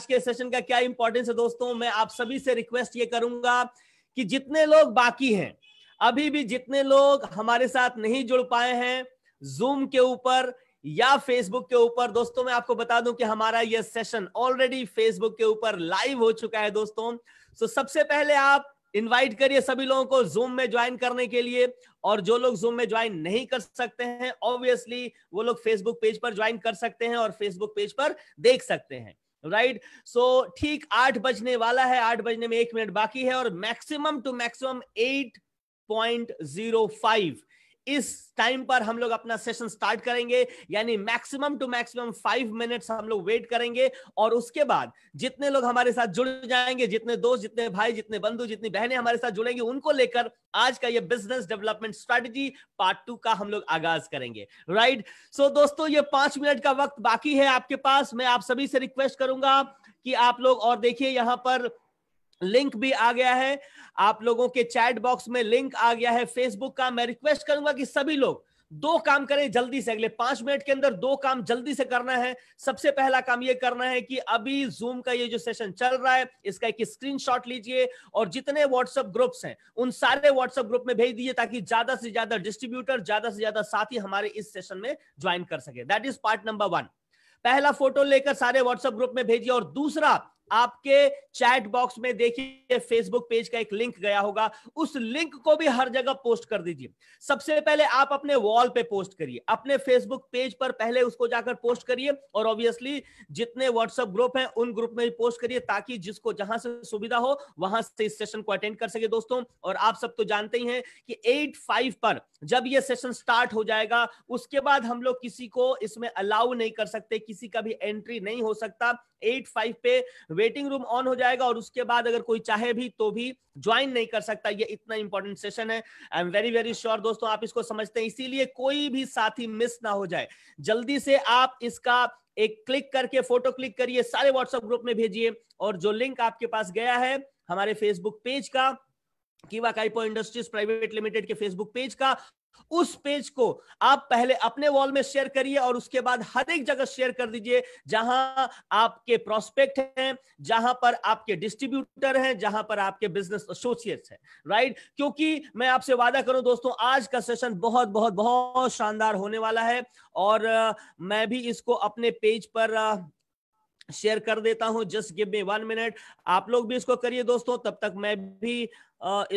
आज के सेशन का क्या इंपॉर्टेंस है दोस्तों मैं आप सभी से रिक्वेस्ट ये करूंगा कि जितने लोग बाकी हैं अभी भी जितने लोग हमारे साथ नहीं जुड़ पाए हैं जूम के ऊपर या फेसबुक के ऊपर दोस्तों मैं आपको बता दूं कि हमारा यह सेशन ऑलरेडी फेसबुक के ऊपर लाइव हो चुका है दोस्तों सो सबसे पहले आप इनवाइट करिए सभी लोगों को जूम में ज्वाइन करने के लिए और जो लोग जूम में ज्वाइन नहीं कर सकते हैं ऑब्वियसली वो लोग फेसबुक पेज पर ज्वाइन कर सकते हैं और फेसबुक पेज पर देख सकते हैं राइट सो ठीक आठ बजने वाला है आठ बजने में एक मिनट बाकी है और maximum to maximum eight point zero five इस टाइम पर हम लोग अपना सेशन स्टार्ट करेंगे यानी maximum to maximum five minutes हम लोग वेट करेंगे और उसके बाद जितने लोग हमारे साथ जुड़ जाएंगे जितने दोस्त जितने भाई जितने बंधु जितनी बहनें हमारे साथ जुड़ेंगे उनको लेकर आज का ये business development strategy part two का हम लोग आगाज करेंगे राइट right? सो so, दोस्तों ये पांच मिनट का वक्त बाकी है आपके पास मैं आप सभी से रिक्वेस्ट करूंगा कि आप लोग और देखिए यहाँ पर लिंक भी आ गया है आप लोगों के चैट बॉक्स में लिंक आ गया है फेसबुक का मैं रिक्वेस्ट करूंगा कि सभी लोग दो काम करें जल्दी से अगले पांच मिनट के अंदर दो काम जल्दी से करना है सबसे पहला काम यह करना है कि अभी जूम का ये जो सेशन चल रहा है इसका एक स्क्रीनशॉट लीजिए और जितने व्हाट्सएप ग्रुप्स हैं उन सारे व्हाट्सएप ग्रुप में भेज दीजिए ताकि ज्यादा से ज्यादा डिस्ट्रीब्यूटर ज्यादा से ज्यादा साथी हमारे इस सेशन में ज्वाइन कर सके that is part number one पहला फोटो लेकर सारे व्हाट्सएप ग्रुप में भेजिए और दूसरा आपके चैट बॉक्स में देखिए फेसबुक पेज का एक लिंक गया होगा उस लिंक को भी हर जगह पोस्ट कर दीजिए सबसे पहले आप अपने वॉल पे पोस्ट करिए अपने फेसबुक पेज पर पहले उसको जाकर पोस्ट करिए और ऑब्वियसली जितने व्हाट्सएप ग्रुप हैं उन ग्रुप में पोस्ट करिए ताकि जिसको जहां से सुविधा हो वहां से इस सेशन को अटेंड कर सके दोस्तों और आप सब तो जानते ही हैं कि एट फाइव पर जब ये सेशन स्टार्ट हो जाएगा उसके बाद हम लोग किसी को इसमें अलाउ नहीं कर सकते किसी का भी एंट्री नहीं हो सकता एट फाइव पे वेटिंग रूम ऑन हो जाएगा और उसके बाद अगर कोई चाहे भी तो भी ज्वाइन नहीं कर सकता ये इतना इंपॉर्टेंट सेशन है I am very very sure दोस्तों आप इसको समझते हैं इसीलिए कोई भी साथी मिस ना हो जाए जल्दी से आप इसका एक क्लिक करके फोटो क्लिक करिए सारे व्हाट्सएप ग्रुप में भेजिए और जो लिंक आपके पास गया है हमारे फेसबुक पेज का इंडस्ट्रीज प्राइवेट लिमिटेड के फेसबुक पेज का उस पेज को आप पहले अपने वॉल में शेयर करिए और उसके बाद हर एक जगह शेयर कर दीजिए जहां आपके प्रोस्पेक्ट हैं जहां पर आपके डिस्ट्रीब्यूटर हैं जहां पर आपके बिजनेस एसोसिएट्स हैं राइट क्योंकि मैं आपसे वादा करूं दोस्तों आज का सेशन बहुत बहुत बहुत शानदार होने वाला है और मैं भी इसको अपने पेज पर शेयर कर देता हूं just give me one minute आप लोग भी इसको करिए दोस्तों तब तक मैं भी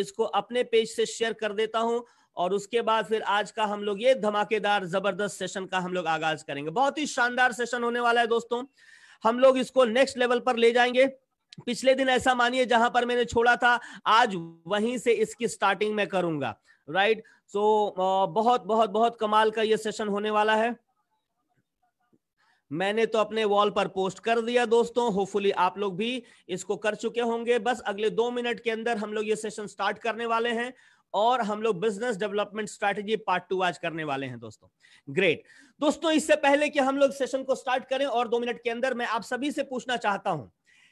इसको अपने पेज से शेयर कर देता हूं और उसके बाद फिर आज का हम लोग ये धमाकेदार जबरदस्त सेशन का हम लोग आगाज करेंगे बहुत ही शानदार सेशन होने वाला है दोस्तों हम लोग इसको नेक्स्ट लेवल पर ले जाएंगे पिछले दिन ऐसा मानिए जहां पर मैंने छोड़ा था आज वहीं से इसकी स्टार्टिंग में करूंगा राइट सो so, बहुत बहुत बहुत कमाल का ये सेशन होने वाला है मैंने तो अपने वॉल पर पोस्ट कर दिया दोस्तों होपफुली आप लोग भी इसको कर चुके होंगे बस अगले दो मिनट के अंदर हम लोग ये सेशन स्टार्ट करने वाले हैं और हम लोग business development strategy part two आज करने वाले हैं दोस्तों ग्रेट दोस्तों इससे पहले कि हम लोग सेशन को स्टार्ट करें और दो मिनट के अंदर मैं आप सभी से पूछना चाहता हूं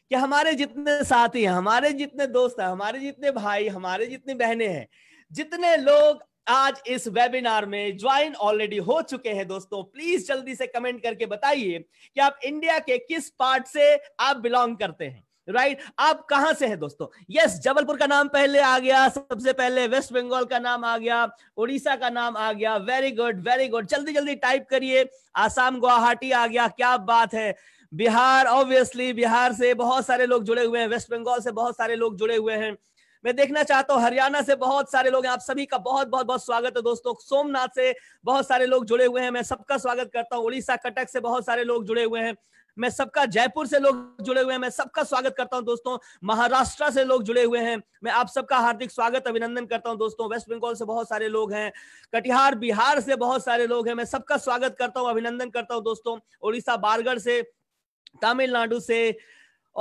कि हमारे जितने साथी हैं हमारे जितने दोस्त हैं हमारे जितने भाई हमारे जितनी बहने हैं जितने लोग आज इस वेबिनार में ज्वाइन ऑलरेडी हो चुके हैं दोस्तों प्लीज जल्दी से कमेंट करके बताइए कि आप इंडिया के किस पार्ट से आप बिलोंग करते हैं राइट right? आप कहां से हैं दोस्तों यस yes, जबलपुर का नाम पहले आ गया सबसे पहले वेस्ट बंगाल का नाम आ गया उड़ीसा का नाम आ गया वेरी गुड वेरी गुड जल्दी जल्दी टाइप करिए आसाम गुवाहाटी आ गया क्या बात है बिहार ऑब्वियसली बिहार से बहुत सारे लोग जुड़े हुए हैं वेस्ट बंगाल से बहुत सारे लोग जुड़े हुए हैं मैं देखना चाहता हूँ हरियाणा से बहुत सारे लोग हैं आप सभी का बहुत बहुत बहुत स्वागत है दोस्तों सोमनाथ से बहुत सारे लोग जुड़े हुए हैं मैं सबका स्वागत करता हूँ उड़ीसा कटक से बहुत सारे लोग जुड़े हुए हैं मैं सबका जयपुर से लोग जुड़े हुए हैं मैं सबका स्वागत करता हूं दोस्तों महाराष्ट्र से लोग जुड़े हुए हैं मैं आप सबका हार्दिक स्वागत अभिनंदन करता हूं दोस्तों वेस्ट बंगाल से बहुत सारे लोग हैं कटिहार बिहार से बहुत सारे लोग हैं मैं सबका स्वागत करता हूं अभिनंदन करता हूं दोस्तों उड़ीसा बारगढ़ से तमिलनाडु से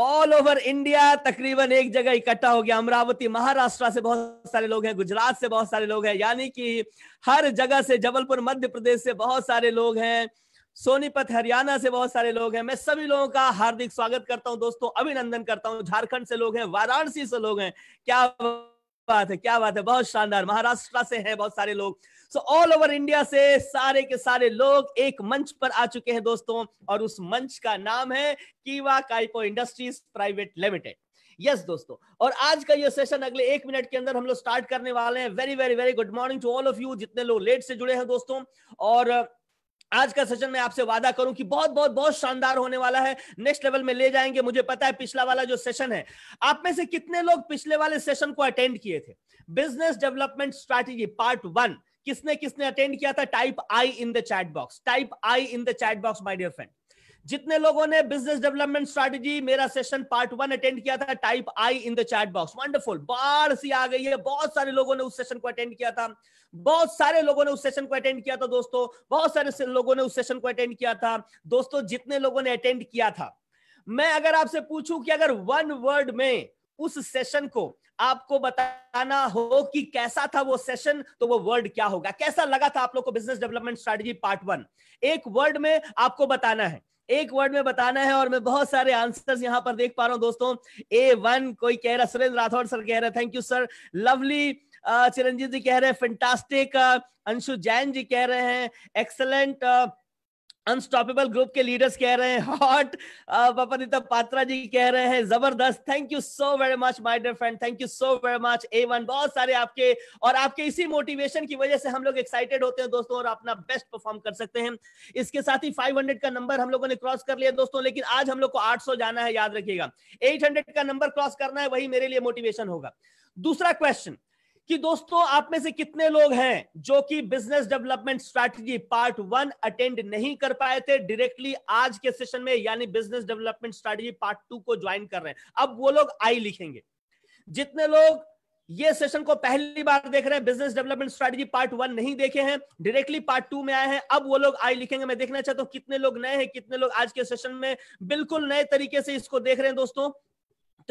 ऑल ओवर इंडिया तकरीबन एक जगह इकट्ठा हो गया अमरावती महाराष्ट्र से बहुत सारे लोग हैं गुजरात से बहुत सारे लोग हैं यानी कि हर जगह से जबलपुर मध्य प्रदेश से बहुत सारे लोग हैं सोनीपत हरियाणा से बहुत सारे लोग हैं मैं सभी लोगों का हार्दिक स्वागत करता हूं दोस्तों अभिनंदन करता हूं झारखंड से लोग हैं वाराणसी से लोग हैं क्या बात है क्या बात है बहुत शानदार महाराष्ट्र से हैं बहुत सारे लोग सो ऑल ओवर इंडिया से सारे के सारे लोग एक मंच पर आ चुके हैं दोस्तों और उस मंच का नाम है कीवा काइपो industries private limited yes yes, दोस्तों और आज का ये सेशन अगले एक मिनट के अंदर हम लोग स्टार्ट करने वाले हैं very very very good morning to all of you जितने लोग लेट से जुड़े हैं दोस्तों और आज का सेशन मैं आपसे वादा करूं कि बहुत बहुत बहुत शानदार होने वाला है नेक्स्ट लेवल में ले जाएंगे मुझे पता है पिछला वाला जो सेशन है आप में से कितने लोग पिछले वाले सेशन को अटेंड किए थे business development strategy part one किसने किसने अटेंड किया था type I in the chat box type I in the chat box my dear friend जितने लोगों ने बिजनेस डेवलपमेंट स्ट्रैटेजी मेरा सेशन पार्ट वन अटेंड किया था type I in the chat box wonderful बाढ़ सी आ गई है बहुत सारे लोगों ने उस सेशन को अटेंड किया था बहुत सारे लोगों ने उस सेशन को अटेंड किया था दोस्तों बहुत सारे लोगों ने उस सेशन को अटेंड किया था दोस्तों जितने लोगों ने अटेंड किया था मैं अगर आपसे पूछूं कि अगर वन वर्ड में उस सेशन को आपको बताना हो कि कैसा था वो सेशन तो वो वर्ड क्या होगा कैसा लगा था आप लोग को business development strategy part one एक वर्ड में आपको बताना है एक वर्ड में बताना है और मैं बहुत सारे आंसर्स यहाँ पर देख पा रहा हूँ दोस्तों ए वन कोई कह रहा सुरेंद्र राठौर सर कह रहे हैं thank you sir lovely Chiranjit ji कह रहे हैं फेंटास्टिक अंशु जैन जी कह रहे हैं एक्सलेंट अनस्टॉपेबल ग्रुप के लीडर्स कह रहे हैं हॉट पपनिता पात्रा जी कह रहे हैं जबरदस्त thank you so very much my dear friend thank you so very much A one बहुत सारे आपके और आपके इसी मोटिवेशन की वजह से हम लोग एक्साइटेड होते हैं दोस्तों और अपना बेस्ट परफॉर्म कर सकते हैं इसके साथ ही फाइव का नंबर हम लोगों ने क्रॉस कर लिया दोस्तों लेकिन आज हम लोग को आठ जाना है याद रखिएगा एट का नंबर क्रॉस करना है वही मेरे लिए मोटिवेशन होगा दूसरा क्वेश्चन कि दोस्तों आप में से कितने लोग हैं जो कि business development strategy part one attend नहीं कर पाए थे डायरेक्टली आज के सेशन में यानी business development strategy part two को ज्वाइन कर रहे हैं अब वो लोग आई लिखेंगे जितने लोग ये सेशन को पहली बार देख रहे हैं business development strategy part one नहीं देखे हैं डायरेक्टली पार्ट टू में आए हैं अब वो लोग आई लिखेंगे मैं देखना चाहता हूं कितने लोग नए हैं कितने लोग आज के सेशन में बिल्कुल नए तरीके से इसको देख रहे हैं दोस्तों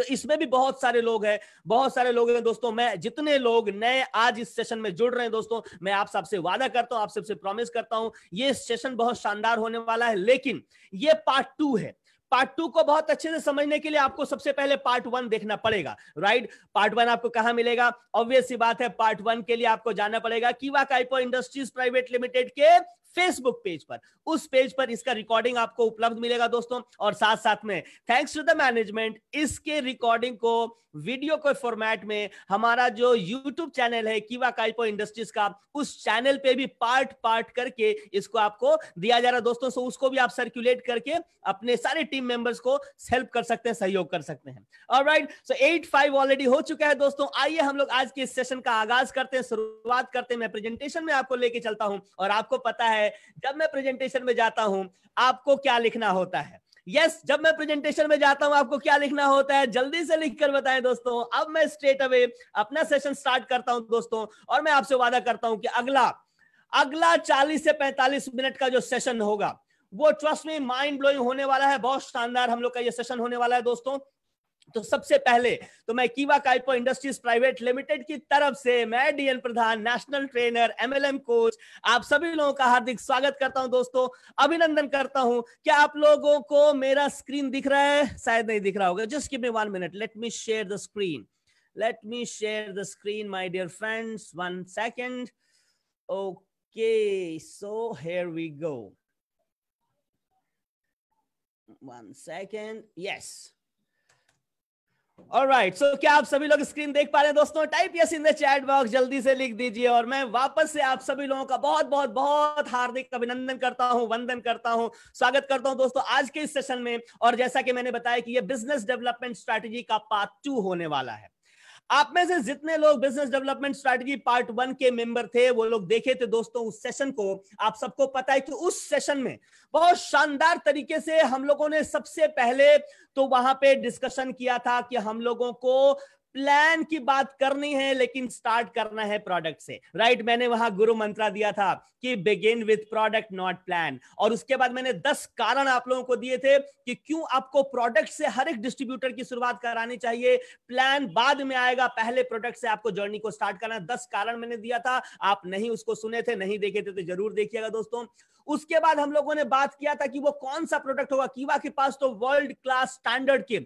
तो इसमें भी बहुत सारे लोग हैं बहुत सारे लोग हैं दोस्तों मैं जितने लोग नए आज इस सेशन में जुड़ रहे हैं दोस्तों मैं आप सबसे वादा करता हूं आप सबसे प्रॉमिस करता हूं ये सेशन बहुत शानदार होने वाला है लेकिन ये पार्ट टू है पार्ट टू को बहुत अच्छे से समझने के लिए आपको सबसे पहले पार्ट वन देखना पड़ेगा राइट पार्ट वन आपको कहा मिलेगा ऑब्वियस बात है पार्ट वन के लिए आपको जाना पड़ेगा कीवा काइपो इंडस्ट्रीज प्राइवेट लिमिटेड के फेसबुक पेज पर उस पेज पर इसका रिकॉर्डिंग आपको उपलब्ध मिलेगा दोस्तों और साथ साथ में थैंक्स टू द मैनेजमेंट इसके रिकॉर्डिंग को वीडियो के फॉर्मेट में हमारा जो यूट्यूब चैनल है कीवा काइपो इंडस्ट्रीज का उस चैनल पे भी पार्ट पार्ट करके इसको आपको दिया जा रहा दोस्तों सो उसको भी आप सर्कुलेट करके अपने सारे टीम मेंबर्स को हेल्प कर सकते हैं सहयोग कर सकते हैं और right so eight five already हो चुका है दोस्तों आइए हम लोग आज के इस सेशन का आगाज करते हैं शुरुआत करते हैं मैं प्रेजेंटेशन में आपको लेके चलता हूं और आपको पता है है जब मैं प्रेजेंटेशन में जाता हूं आपको क्या लिखना होता है यस yes, जब मैं प्रेजेंटेशन में जाता हूं आपको क्या लिखना होता है जल्दी से लिख कर बताएं दोस्तों अब मैं स्ट्रेट अवे अपना सेशन स्टार्ट करता हूं दोस्तों और मैं आपसे वादा करता हूं कि अगला अगला 40 से 45 मिनट का जो सेशन होगा वो ट्रस्ट में माइंड ब्लोइंग होने वाला है बहुत शानदार हम लोग का ये सेशन होने वाला है दोस्तों तो सबसे पहले तो मैं कीवा काइपो इंडस्ट्रीज प्राइवेट लिमिटेड की तरफ से मैं D N Pradhan national trainer MLM coach आप सभी लोगों का हार्दिक स्वागत करता हूं दोस्तों अभिनंदन करता हूं क्या आप लोगों को मेरा स्क्रीन दिख रहा है शायद नहीं दिख रहा होगा just give me one minute let me share the screen let me share the screen my dear friends one second okay so here we go one second yes right so क्या आप सभी लोग स्क्रीन देख पा रहे हैं दोस्तों type yes in the chat box जल्दी से लिख दीजिए और मैं वापस से आप सभी लोगों का बहुत बहुत बहुत हार्दिक अभिनंदन करता हूं वंदन करता हूं स्वागत करता हूं दोस्तों आज के इस सेशन में और जैसा कि मैंने बताया कि ये बिजनेस डेवलपमेंट स्ट्रेटेजी का पार्ट टू होने वाला है आप में से जितने लोग business development strategy part one के मेंबर थे वो लोग देखे थे दोस्तों उस सेशन को आप सबको पता है कि उस सेशन में बहुत शानदार तरीके से हम लोगों ने सबसे पहले तो वहां पे डिस्कशन किया था कि हम लोगों को प्लान की बात करनी है लेकिन स्टार्ट करना है प्रोडक्ट से राइट right? मैंने वहां गुरु मंत्रा दिया था कि begin with product not plan और उसके बाद मैंने दस कारण आप लोगों को दिए थे कि क्यों आपको प्रोडक्ट से हर एक डिस्ट्रीब्यूटर की शुरुआत करानी चाहिए प्लान बाद में आएगा पहले प्रोडक्ट से आपको जर्नी को स्टार्ट करना दस कारण मैंने दिया था आप नहीं उसको सुने थे नहीं देखे थे तो जरूर देखिएगा दोस्तों उसके बाद हम लोगों ने बात किया था कि वो कौन सा प्रोडक्ट होगा कीवा के पास तो वर्ल्ड क्लास स्टैंडर्ड के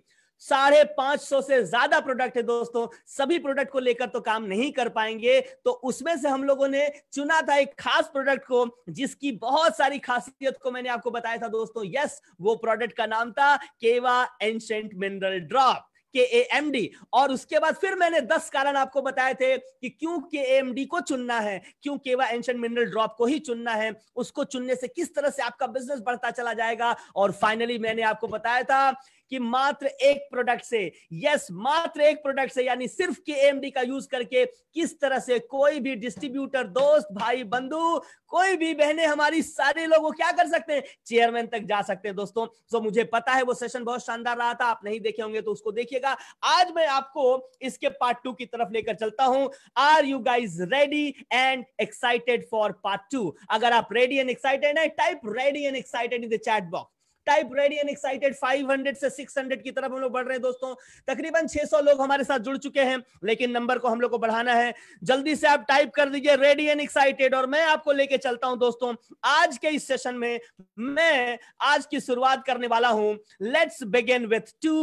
साढ़े पांच सौ से ज्यादा प्रोडक्ट है दोस्तों सभी प्रोडक्ट को लेकर तो काम नहीं कर पाएंगे तो उसमें से हम लोगों ने चुना था एक खास प्रोडक्ट को जिसकी बहुत सारी खासियत को मैंने आपको बताया था दोस्तों यस वो प्रोडक्ट का नाम था केवा एंशेंट मिनरल ड्रॉप के ए एम डी और उसके बाद फिर मैंने दस कारण आपको बताए थे कि क्यों के एम डी को चुनना है क्यों केवा एंशियन मिनरल ड्रॉप को ही चुनना है उसको चुनने से किस तरह से आपका बिजनेस बढ़ता चला जाएगा और फाइनली मैंने आपको बताया था कि मात्र एक प्रोडक्ट से यस मात्र एक प्रोडक्ट से यानी सिर्फ के का यूज करके किस तरह से कोई भी डिस्ट्रीब्यूटर दोस्त भाई बंधु कोई भी बहने हमारी सारे लोग क्या कर सकते हैं चेयरमैन तक जा सकते हैं दोस्तों तो मुझे पता है वो सेशन बहुत शानदार रहा था आप नहीं देखे होंगे तो उसको देखिएगा आज मैं आपको इसके पार्ट टू की तरफ लेकर चलता हूं are you guys ready and excited for part two अगर आप रेडी एंड एक्साइटेड है type ready and excited in the chat box type ready and excited 500 से 600 की तरफ हम लोग बढ़ रहे हैं दोस्तों तकरीबन 600 लोग हमारे साथ जुड़ चुके हैं लेकिन नंबर को हम लोग को बढ़ाना है जल्दी से आप टाइप कर दीजिए रेडी एंड एक्साइटेड और मैं आपको लेके चलता हूं दोस्तों आज के इस सेशन में मैं आज की शुरुआत करने वाला हूं let's begin with two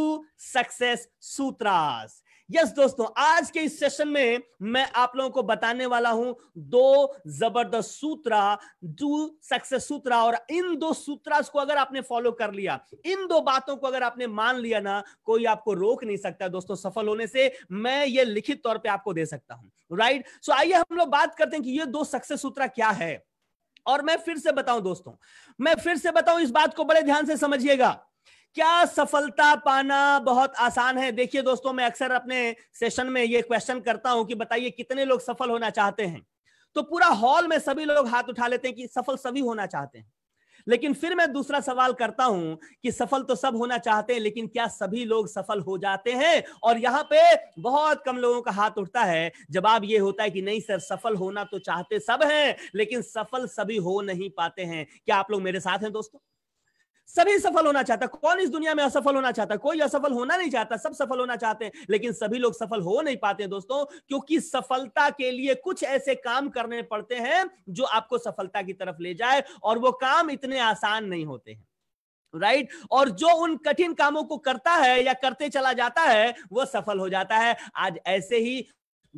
success सूत्रास यस दोस्तों आज के इस सेशन में मैं आप लोगों को बताने वाला हूं दो जबरदस्त सूत्रा टू सक्सेस सूत्र और इन दो सूत्रा को अगर आपने फॉलो कर लिया इन दो बातों को अगर आपने मान लिया ना कोई आपको रोक नहीं सकता दोस्तों सफल होने से मैं ये लिखित तौर पर आपको दे सकता हूं राइट सो आइए हम लोग बात करते हैं कि ये दो सक्सेस सूत्रा क्या है और मैं फिर से बताऊं दोस्तों मैं फिर से बताऊं इस बात को बड़े ध्यान से समझिएगा क्या सफलता पाना बहुत आसान है देखिए दोस्तों मैं अक्सर अपने सेशन में ये क्वेश्चन करता हूं कि बताइए कितने लोग सफल होना चाहते हैं तो पूरा हॉल में सभी लोग हाथ उठा लेते हैं कि सफल सभी होना चाहते हैं लेकिन फिर मैं दूसरा सवाल करता हूं कि सफल तो सब होना चाहते हैं लेकिन क्या सभी लोग सफल हो जाते हैं और यहाँ पे बहुत कम लोगों का हाथ उठता है जवाब ये होता है कि नहीं सर सफल होना तो चाहते सब हैं लेकिन सफल सभी हो नहीं पाते हैं क्या आप लोग मेरे साथ हैं दोस्तों सभी सफल होना चाहता कौन इस दुनिया में असफल होना चाहता कोई असफल होना नहीं चाहता सब सफल होना चाहते हैं लेकिन सभी लोग सफल हो नहीं पाते दोस्तों क्योंकि सफलता के लिए कुछ ऐसे काम करने पड़ते हैं जो आपको सफलता की तरफ ले जाए और वो काम इतने आसान नहीं होते हैं राइट right? और जो उन कठिन कामों को करता है या करते चला जाता है वो सफल हो जाता है आज ऐसे ही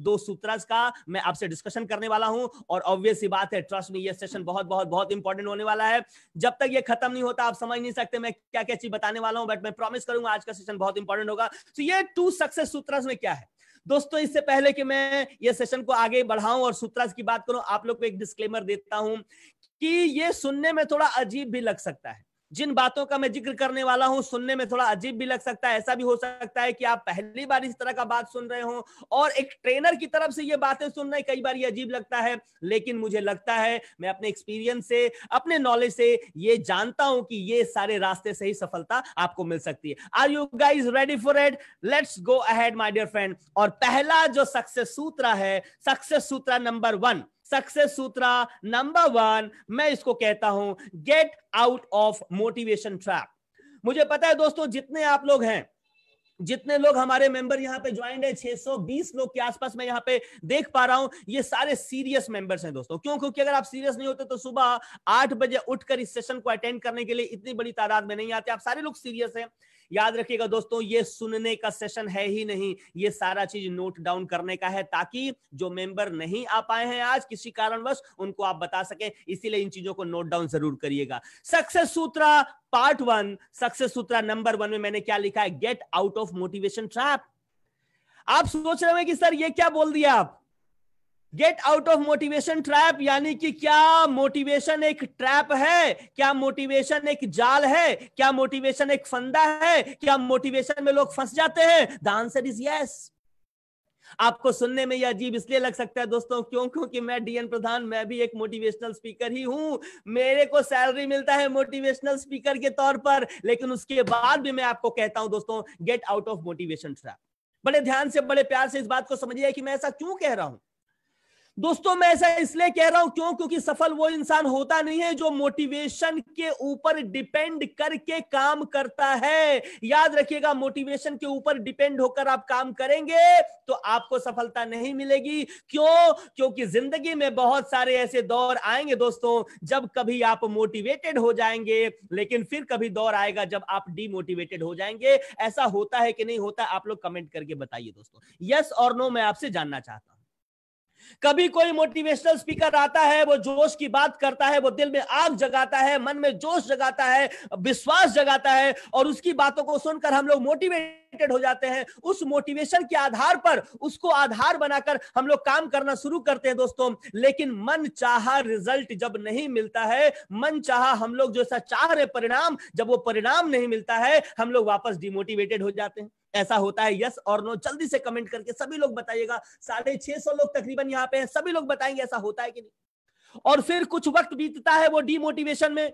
दो सूत्रज का मैं आपसे डिस्कशन करने वाला हूं और ऑब्वियस ही बात है ट्रस्ट में ये सेशन बहुत बहुत बहुत इंपॉर्टेंट होने वाला है जब तक ये खत्म नहीं होता आप समझ नहीं सकते मैं क्या क्या चीज बताने वाला हूं बट मैं प्रॉमिस करूंगा आज का सेशन बहुत इंपॉर्टेंट होगा तो ये टू सक्सेस सूत्रज में क्या है दोस्तों इससे पहले कि मैं ये सेशन को आगे बढ़ाऊं और सूत्राज की बात करूं आप लोग को एक डिस्क्लेमर देता हूं कि ये सुनने में थोड़ा अजीब भी लग सकता है जिन बातों का मैं जिक्र करने वाला हूं सुनने में थोड़ा अजीब भी लग सकता है ऐसा भी हो सकता है कि आप पहली बार इस तरह का बात सुन रहे हो और एक ट्रेनर की तरफ से ये बातें सुन रहे कई बार ये अजीब लगता है लेकिन मुझे लगता है मैं अपने एक्सपीरियंस से अपने नॉलेज से ये जानता हूं कि ये सारे रास्ते से ही सफलता आपको मिल सकती है are you guys ready for it let's go ahead my dear friend और पहला जो सक्सेस सूत्र है सक्सेस सूत्र नंबर वन सक्सेस सूत्रा नंबर वन मैं इसको कहता हूं get out of motivation trap मुझे पता है दोस्तों जितने आप लोग हैं जितने लोग हमारे मेंबर यहाँ पे ज्वाइंट है 620 लोग के आसपास मैं यहां पे देख पा रहा हूं ये सारे सीरियस मेंबर्स हैं दोस्तों क्यों क्योंकि अगर आप सीरियस नहीं होते तो सुबह आठ बजे उठकर इस सेशन को अटेंड करने के लिए इतनी बड़ी तादाद में नहीं आते आप सारे लोग सीरियस हैं याद रखिएगा दोस्तों ये सुनने का सेशन है ही नहीं ये सारा चीज नोट डाउन करने का है ताकि जो मेंबर नहीं आ पाए हैं आज किसी कारणवश उनको आप बता सके इसीलिए इन चीजों को नोट डाउन जरूर करिएगा सक्सेस सूत्र पार्ट वन सक्सेस सूत्र नंबर वन में मैंने क्या लिखा है get out of motivation trap आप सोच रहे हो कि सर ये क्या बोल दिया आप get out of motivation trap यानी कि क्या मोटिवेशन एक ट्रैप है क्या मोटिवेशन एक जाल है क्या मोटिवेशन एक फंदा है क्या मोटिवेशन में लोग फंस जाते हैं द आंसर इज यस आपको सुनने में यह अजीब इसलिए लग सकता है दोस्तों क्यों क्योंकि मैं डीएन प्रधान मैं भी एक मोटिवेशनल स्पीकर ही हूं मेरे को सैलरी मिलता है मोटिवेशनल स्पीकर के तौर पर लेकिन उसके बाद भी मैं आपको कहता हूं दोस्तों get out of motivation trap बड़े ध्यान से बड़े प्यार से इस बात को समझिए कि मैं ऐसा क्यों कह रहा हूं दोस्तों मैं ऐसा इसलिए कह रहा हूं क्यों क्योंकि सफल वो इंसान होता नहीं है जो मोटिवेशन के ऊपर डिपेंड करके काम करता है याद रखिएगा मोटिवेशन के ऊपर डिपेंड होकर आप काम करेंगे तो आपको सफलता नहीं मिलेगी क्यों क्योंकि जिंदगी में बहुत सारे ऐसे दौर आएंगे दोस्तों जब कभी आप मोटिवेटेड हो जाएंगे लेकिन फिर कभी दौर आएगा जब आप डीमोटिवेटेड हो जाएंगे ऐसा होता है कि नहीं होता आप लोग कमेंट करके बताइए दोस्तों यस और नो मैं आपसे जानना चाहता हूं कभी कोई मोटिवेशनल स्पीकर आता है वो जोश की बात करता है वो दिल में आग जगाता है मन में जोश जगाता है विश्वास जगाता है और उसकी बातों को सुनकर हम लोग मोटिवेट मोटिवेटेड हो जाते हैं उस मोटिवेशन के आधार पर उसको आधार बनाकर हम लोग काम करना शुरू करते हैं दोस्तों लेकिन मन चाह रिजल्ट जब नहीं मिलता है मन चाह हम लोग जो ऐसा चाह रहे परिणाम जब वो परिणाम नहीं मिलता है हम लोग वापस डिमोटिवेटेड हो जाते हैं ऐसा होता है यस और नो जल्दी से कमेंट करके सभी लोग बताइएगा साढ़े छह सौ लोग तकरीबन यहाँ पे हैं सभी लोग बताएंगे ऐसा होता है कि नहीं और फिर कुछ वक्त बीतता है वो डिमोटिवेशन में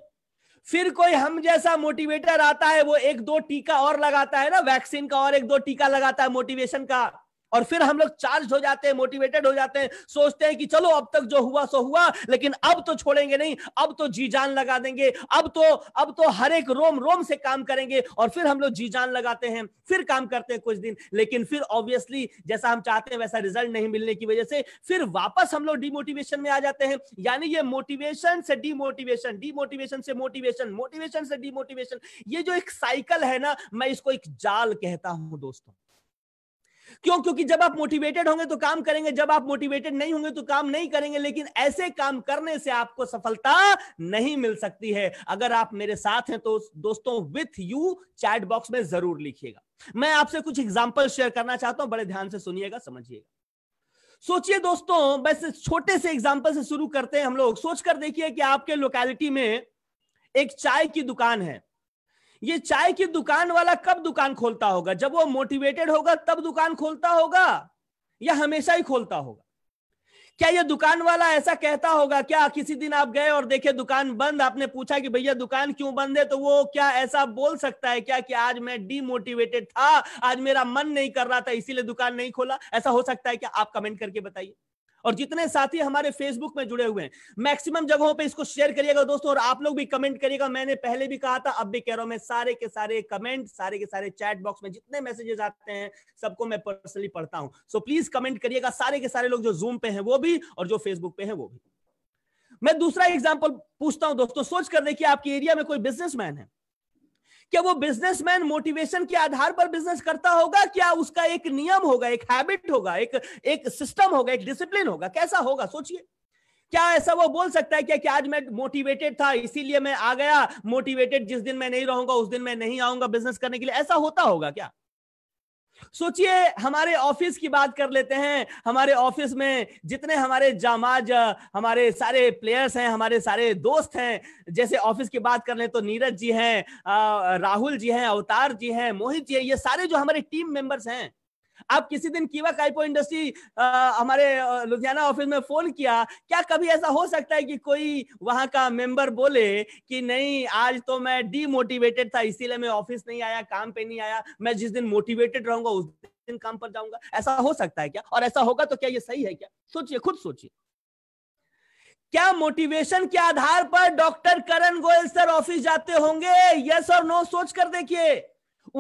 फिर कोई हम जैसा मोटिवेटर आता है वो एक दो टीका और लगाता है ना वैक्सीन का और एक दो टीका लगाता है मोटिवेशन का और फिर हम लोग चार्ज हो जाते हैं मोटिवेटेड हो जाते हैं सोचते हैं कि चलो अब तक जो हुआ सो हुआ लेकिन अब तो छोड़ेंगे नहीं अब तो जी जान लगा देंगे अब तो अब तो हर एक रोम रोम से काम करेंगे और फिर हम लोग जी जान लगाते हैं फिर काम करते हैं कुछ दिन लेकिन फिर ऑब्वियसली जैसा हम चाहते हैं वैसा रिजल्ट नहीं मिलने की वजह से फिर वापस हम लोग डिमोटिवेशन में आ जाते हैं यानी ये मोटिवेशन से डिमोटिवेशन डिमोटिवेशन से मोटिवेशन मोटिवेशन से डिमोटिवेशन ये जो एक साइकिल है ना मैं इसको एक जाल कहता हूं दोस्तों क्यों क्योंकि जब आप मोटिवेटेड होंगे तो काम करेंगे जब आप मोटिवेटेड नहीं होंगे तो काम नहीं करेंगे लेकिन ऐसे काम करने से आपको सफलता नहीं मिल सकती है अगर आप मेरे साथ हैं तो दोस्तों विथ यू चैट बॉक्स में जरूर लिखिएगा मैं आपसे कुछ एग्जाम्पल शेयर करना चाहता हूं बड़े ध्यान से सुनिएगा समझिएगा सोचिए दोस्तों बस छोटे से एग्जाम्पल से शुरू करते हैं हम लोग सोचकर देखिए कि आपके लोकेलिटी में एक चाय की दुकान है ये चाय की दुकान वाला कब दुकान खोलता होगा जब वो मोटिवेटेड होगा तब दुकान खोलता होगा या हमेशा ही खोलता होगा क्या ये दुकान वाला ऐसा कहता होगा क्या किसी दिन आप गए और देखे दुकान बंद आपने पूछा कि भैया दुकान क्यों बंद है तो वो क्या ऐसा बोल सकता है क्या कि आज मैं डीमोटिवेटेड था आज मेरा मन नहीं कर रहा था इसीलिए दुकान नहीं खोला ऐसा हो सकता है क्या आप कमेंट करके बताइए और जितने साथी हमारे फेसबुक में जुड़े हुए हैं मैक्सिमम जगहों पे इसको शेयर करिएगा दोस्तों और आप लोग भी कमेंट करिएगा मैंने पहले भी कहा था अब भी कह रहा हूं मैं सारे के सारे कमेंट सारे के सारे चैट बॉक्स में जितने मैसेजेस आते हैं सबको मैं पर्सनली पढ़ता हूं सो प्लीज कमेंट करिएगा सारे के सारे लोग जो जूम पे हैं वो भी और जो फेसबुक पे है वो भी मैं दूसरा एग्जाम्पल पूछता हूं दोस्तों सोच कर देखिए आपके एरिया में कोई बिजनेसमैन है क्या वो बिजनेसमैन मोटिवेशन के आधार पर बिजनेस करता होगा क्या उसका एक नियम होगा एक हैबिट होगा एक एक सिस्टम होगा एक डिसिप्लिन होगा कैसा होगा सोचिए क्या ऐसा वो बोल सकता है क्या कि आज मैं मोटिवेटेड था इसीलिए मैं आ गया मोटिवेटेड जिस दिन मैं नहीं रहूंगा उस दिन मैं नहीं आऊंगा बिजनेस करने के लिए ऐसा होता होगा क्या सोचिए हमारे ऑफिस की बात कर लेते हैं हमारे ऑफिस में जितने हमारे जामाज हमारे सारे प्लेयर्स हैं हमारे सारे दोस्त हैं जैसे ऑफिस की बात कर ले तो नीरज जी हैं राहुल जी हैं अवतार जी हैं मोहित जी हैं ये सारे जो हमारे टीम मेंबर्स हैं आप किसी दिन कीवा काइपो इंडस्ट्री हमारे लुधियाना ऑफिस में फोन किया क्या कभी ऐसा हो सकता है कि कोई वहां का मेंबर बोले कि नहीं आज तो मैं डीमोटिवेटेड था इसीलिए मैं ऑफिस नहीं आया काम पे नहीं आया मैं जिस दिन मोटिवेटेड रहूंगा उस दिन काम पर जाऊंगा ऐसा हो सकता है क्या और ऐसा होगा तो क्या ये सही है क्या सोचिए खुद सोचिए क्या मोटिवेशन के आधार पर doctor Karan Goyal sir office जाते होंगे यस और नो सोच कर देखिए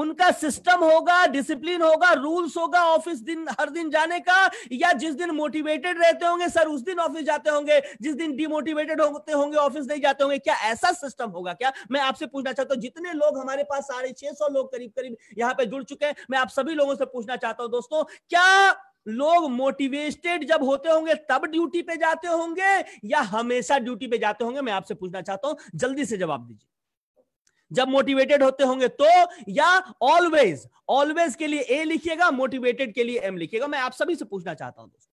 उनका सिस्टम होगा डिसिप्लिन होगा रूल्स होगा ऑफिस दिन हर दिन जाने का या जिस दिन मोटिवेटेड रहते होंगे सर उस दिन ऑफिस जाते होंगे जिस दिन डिमोटिवेटेड होते होंगे ऑफिस नहीं जाते होंगे क्या ऐसा सिस्टम होगा क्या मैं आपसे पूछना चाहता हूं जितने लोग हमारे पास साढ़े छह सौ लोग करीब करीब यहां पर जुड़ चुके हैं मैं आप सभी लोगों से पूछना चाहता हूं दोस्तों क्या लोग मोटिवेटेड जब होते होंगे तब ड्यूटी पे जाते होंगे या हमेशा ड्यूटी पे जाते होंगे मैं आपसे पूछना चाहता हूं जल्दी से जवाब दीजिए जब मोटिवेटेड होते होंगे तो या ऑलवेज ऑलवेज के लिए ए लिखिएगा मोटिवेटेड के लिए एम लिखिएगा मैं आप सभी से पूछना चाहता हूं दोस्तों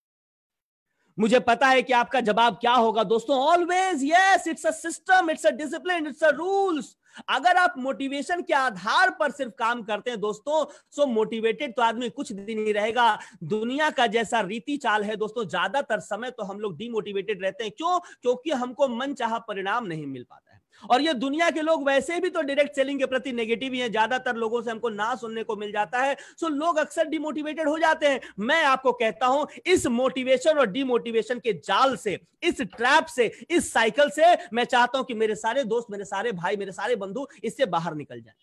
मुझे पता है कि आपका जवाब क्या होगा दोस्तों always yes it's a system it's a discipline it's a rules अगर आप मोटिवेशन के आधार पर सिर्फ काम करते हैं दोस्तों सो मोटिवेटेड तो आदमी कुछ दिन ही रहेगा दुनिया का जैसा रीति चाल है दोस्तों ज्यादातर समय तो हम लोग डीमोटिवेटेड रहते हैं क्यों क्योंकि हमको मन चाह परिणाम नहीं मिल पाता और ये दुनिया के लोग वैसे भी तो डायरेक्ट सेलिंग के प्रति नेगेटिव ही हैं ज्यादातर लोगों से हमको ना सुनने को मिल जाता है सो लोग अक्सर डिमोटिवेटेड हो जाते हैं मैं आपको कहता हूं इस मोटिवेशन और डिमोटिवेशन के जाल से इस ट्रैप से इस साइकिल से मैं चाहता हूं कि मेरे सारे दोस्त मेरे सारे भाई मेरे सारे बंधु इससे बाहर निकल जाए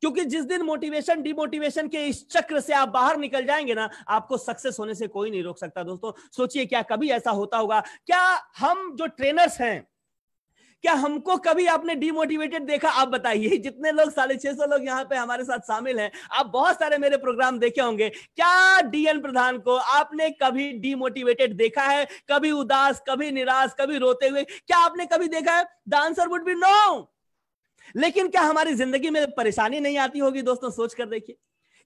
क्योंकि जिस दिन मोटिवेशन डिमोटिवेशन के इस चक्र से आप बाहर निकल जाएंगे ना आपको सक्सेस होने से कोई नहीं रोक सकता दोस्तों सोचिए क्या कभी ऐसा होता होगा क्या हम जो ट्रेनर्स हैं क्या हमको कभी आपने डिमोटिवेटेड देखा आप बताइए जितने लोग साढ़े छह सौ लोग यहाँ पे हमारे साथ शामिल हैं आप बहुत सारे मेरे प्रोग्राम देखे होंगे क्या डीएन प्रधान को आपने कभी डिमोटिवेटेड देखा है कभी उदास कभी निराश कभी रोते हुए क्या आपने कभी देखा है the answer would be no लेकिन क्या हमारी जिंदगी में परेशानी नहीं आती होगी दोस्तों सोच कर देखिए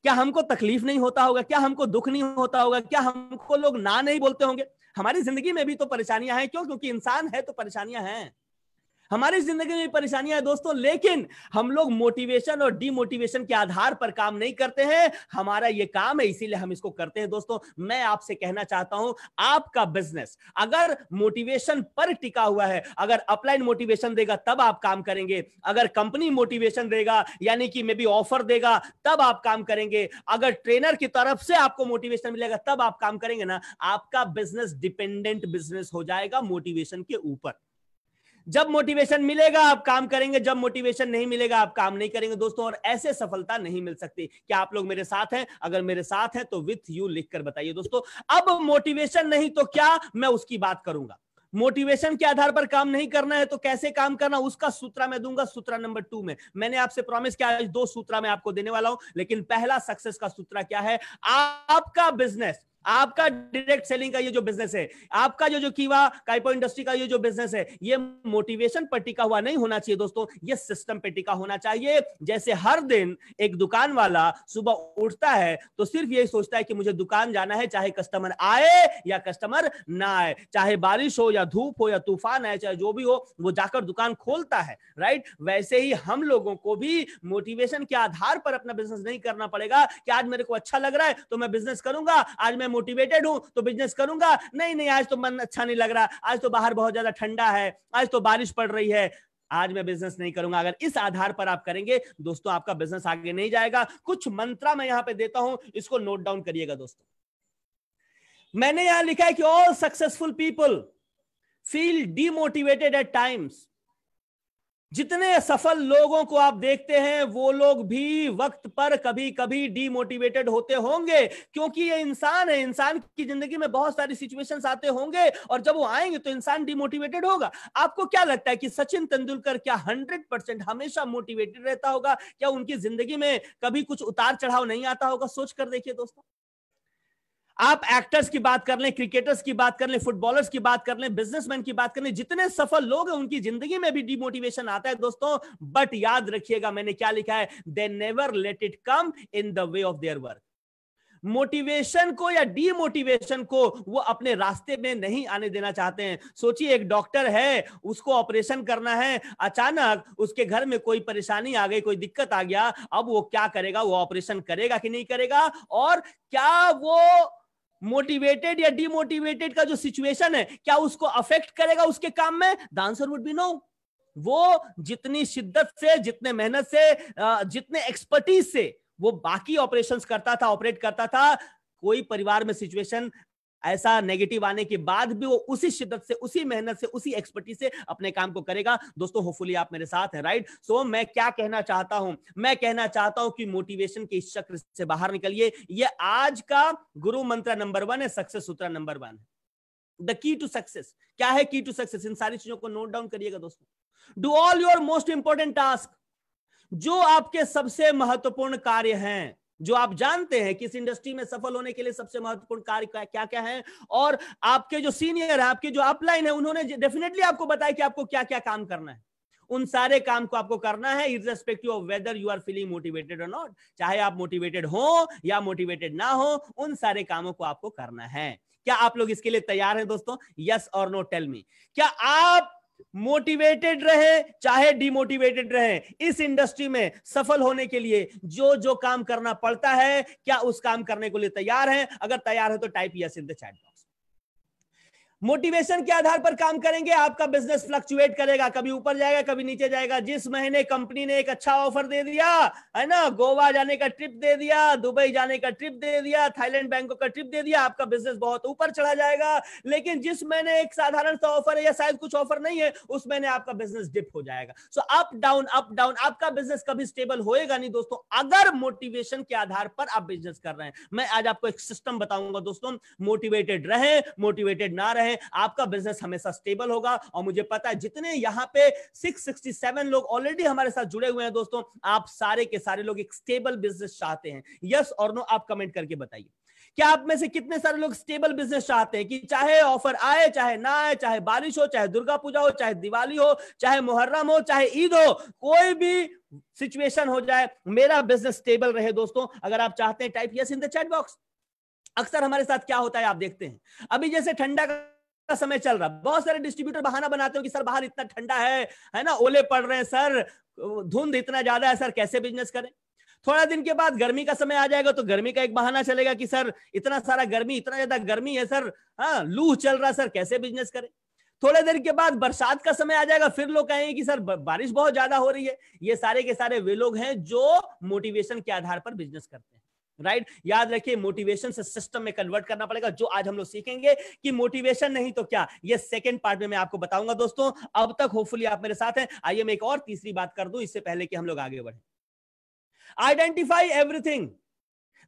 क्या हमको तकलीफ नहीं होता होगा क्या हमको दुख नहीं होता होगा क्या हमको लोग ना नहीं बोलते होंगे हमारी जिंदगी में भी तो परेशानियां हैं क्यों क्योंकि इंसान है तो परेशानियां हैं हमारी जिंदगी में परेशानियां है दोस्तों लेकिन हम लोग मोटिवेशन और डीमोटिवेशन के आधार पर काम नहीं करते हैं हमारा ये काम है इसीलिए हम इसको करते हैं दोस्तों मैं आपसे कहना चाहता हूं आपका बिजनेस अगर मोटिवेशन पर टिका हुआ है अगर अपलाइन मोटिवेशन देगा तब आप काम करेंगे अगर कंपनी मोटिवेशन देगा यानी कि मे बी ऑफर देगा तब आप काम करेंगे अगर ट्रेनर की तरफ से आपको मोटिवेशन मिलेगा तब आप काम करेंगे ना आपका बिजनेस डिपेंडेंट बिजनेस हो जाएगा मोटिवेशन के ऊपर जब मोटिवेशन मिलेगा आप काम करेंगे जब मोटिवेशन नहीं मिलेगा आप काम नहीं करेंगे दोस्तों और ऐसे सफलता नहीं मिल सकती क्या आप लोग मेरे साथ हैं अगर मेरे साथ हैं तो विथ यू लिखकर बताइए दोस्तों अब मोटिवेशन नहीं तो क्या मैं उसकी बात करूंगा मोटिवेशन के आधार पर काम नहीं करना है तो कैसे काम करना उसका सूत्रा मैं दूंगा सूत्रा नंबर टू में मैंने आपसे प्रॉमिस किया आज दो सूत्रा मैं आपको देने वाला हूं लेकिन पहला सक्सेस का सूत्रा क्या है आपका बिजनेस आपका डायरेक्ट सेलिंग का ये जो बिजनेस है आपका जो जो कीवा काइपो इंडस्ट्री का ये जो बिजनेस है ये मोटिवेशन पर टिका हुआ नहीं होना चाहिए दोस्तों ये सिस्टम पे टिका होना चाहिए जैसे हर दिन एक दुकान वाला सुबह उठता है तो सिर्फ यही सोचता है कि मुझे दुकान जाना है चाहे कस्टमर आए या कस्टमर ना आए चाहे बारिश हो या धूप हो या तूफान आए चाहे जो भी हो वो जाकर दुकान खोलता है राइट वैसे ही हम लोगों को भी मोटिवेशन के आधार पर अपना बिजनेस नहीं करना पड़ेगा कि आज मेरे को अच्छा लग रहा है तो मैं बिजनेस करूंगा आज मैं मोटिवेटेड हूँ तो बिजनेस करूंगा नहीं नहीं आज तो मन अच्छा नहीं लग रहा आज तो बाहर बहुत ज्यादा ठंडा है आज तो बारिश पड़ रही है आज मैं बिजनेस नहीं करूंगा अगर इस आधार पर आप करेंगे दोस्तों आपका बिजनेस आगे नहीं जाएगा कुछ मंत्रा मैं यहां पे देता हूं इसको नोट डाउन करिएगा दोस्तों मैंने यहां लिखा है कि all successful people feel demotivated at times जितने सफल लोगों को आप देखते हैं वो लोग भी वक्त पर कभी कभी डीमोटिवेटेड होते होंगे क्योंकि ये इंसान है इंसान की जिंदगी में बहुत सारी सिचुएशंस आते होंगे और जब वो आएंगे तो इंसान डीमोटिवेटेड होगा आपको क्या लगता है कि सचिन तेंदुलकर क्या हंड्रेड परसेंट हमेशा मोटिवेटेड रहता होगा क्या उनकी जिंदगी में कभी कुछ उतार चढ़ाव नहीं आता होगा सोच कर देखिए दोस्तों आप एक्टर्स की बात कर लें क्रिकेटर्स की बात कर लें फुटबॉलर्स की बात कर लें बिजनेसमैन की बात कर लें जितने सफल लोग हैं उनकी जिंदगी में भी डिमोटिवेशन आता है दोस्तों बट याद रखिएगा मैंने क्या लिखा है they never let it come in the way of their work motivation को या डीमोटिवेशन को वो अपने रास्ते में नहीं आने देना चाहते हैं सोचिए एक डॉक्टर है उसको ऑपरेशन करना है अचानक उसके घर में कोई परेशानी आ गई कोई दिक्कत आ गया अब वो क्या करेगा वो ऑपरेशन करेगा कि नहीं करेगा और क्या वो मोटिवेटेड या डिमोटिवेटेड का जो सिचुएशन है क्या उसको अफेक्ट करेगा उसके काम में the answer would be no वो जितनी शिद्दत से जितने मेहनत से जितने एक्सपर्टीज से वो बाकी ऑपरेशंस करता था ऑपरेट करता था कोई परिवार में सिचुएशन ऐसा नेगेटिव आने के बाद भी वो उसी शिद्दत से उसी मेहनत से उसी एक्सपर्टी से अपने काम को करेगा दोस्तों होपफुली आप मेरे साथ हैं राइट सो so, मैं क्या कहना चाहता हूं मैं कहना चाहता हूं कि मोटिवेशन के इस चक्र से बाहर निकलिए ये आज का गुरु मंत्र नंबर वन है सक्सेस सूत्र नंबर वन है द की टू सक्सेस क्या है की टू सक्सेस इन सारी चीजों को नोट डाउन करिएगा दोस्तों do all your most important task जो आपके सबसे महत्वपूर्ण कार्य हैं जो आप जानते हैं किस इंडस्ट्री में सफल होने के लिए सबसे महत्वपूर्ण कार्य क्या, क्या क्या है और आपके जो सीनियर है आपके जो अपलाइन है उन्होंने डेफिनेटली आपको बताया कि आपको क्या क्या काम करना है उन सारे काम को आपको करना है irrespective of whether you are feeling motivated और नॉट चाहे आप मोटिवेटेड हो या मोटिवेटेड ना हो उन सारे कामों को आपको करना है क्या आप लोग इसके लिए तैयार हैं दोस्तों यस और नो टेल मी क्या आप मोटिवेटेड रहे चाहे डिमोटिवेटेड रहे इस इंडस्ट्री में सफल होने के लिए जो जो काम करना पड़ता है क्या उस काम करने के लिए तैयार है अगर तैयार है तो type yes in the chat box motivation के आधार पर काम करेंगे आपका बिजनेस फ्लक्चुएट करेगा कभी ऊपर जाएगा कभी नीचे जाएगा जिस महीने कंपनी ने एक अच्छा ऑफर दे दिया है ना गोवा जाने का ट्रिप दे दिया दुबई जाने का ट्रिप दे दिया थाईलैंड बैंकॉक का ट्रिप दे दिया आपका बिजनेस बहुत ऊपर चढ़ा जाएगा लेकिन जिस महीने एक साधारण सा ऑफर है या शायद कुछ ऑफर नहीं है उस महीने आपका बिजनेस डिप हो जाएगा so up down up down आपका बिजनेस कभी स्टेबल होएगा नहीं दोस्तों अगर मोटिवेशन के आधार पर आप बिजनेस कर रहे हैं मैं आज आपको एक सिस्टम बताऊंगा दोस्तों मोटिवेटेड रहे मोटिवेटेड ना रहे हैं आपका बिजनेस हमेशा स्टेबल होगा और मुझे पता है जितने यहाँ पे 667 लोग ऑलरेडी हमारे साथ जुड़े हुए हैं दोस्तों आप सारे के सारे लोग एक स्टेबल बिजनेस चाहते हैं यस और नो आप कमेंट करके बताइए क्या आप में से कितने सारे लोग स्टेबल बिजनेस चाहते हैं कि चाहे ऑफर आए चाहे ना आए चाहे बारिश हो चाहे दुर्गा पूजा हो चाहे दिवाली हो चाहे मुहर्रम हो चाहे ईद हो कोई भी सिचुएशन हो जाए मेरा बिजनेस स्टेबल रहे दोस्तों अगर आप चाहते हैं type yes in the chat box अक्सर हमारे साथ क्या होता है आप देखते हैं अभी जैसे ठंडा का का समय चल रहा है बहुत सारे डिस्ट्रीब्यूटर बहाना बनाते हो कि सर बाहर इतना ठंडा है है ना ओले पड़ रहे हैं सर धुंध इतना ज्यादा है सर कैसे बिजनेस करें थोड़ा दिन के बाद गर्मी का समय आ जाएगा तो गर्मी का एक बहाना चलेगा कि सर इतना सारा गर्मी इतना ज्यादा गर्मी है सर हाँ लू चल रहा सर कैसे बिजनेस करें थोड़े देर के बाद बरसात का समय आ जाएगा फिर लोग कहेंगे कि सर बारिश बहुत ज्यादा हो रही है ये सारे के सारे वे लोग हैं जो मोटिवेशन के आधार पर बिजनेस करते हैं राइट right? याद रखिए मोटिवेशन से सिस्टम में कन्वर्ट करना पड़ेगा जो आज हम लोग सीखेंगे कि मोटिवेशन नहीं तो क्या ये सेकंड पार्ट में मैं आपको बताऊंगा दोस्तों अब तक होपफुली आप मेरे साथ हैं आइए मैं एक और तीसरी बात कर दूं इससे पहले कि हम लोग आगे बढ़े identify everything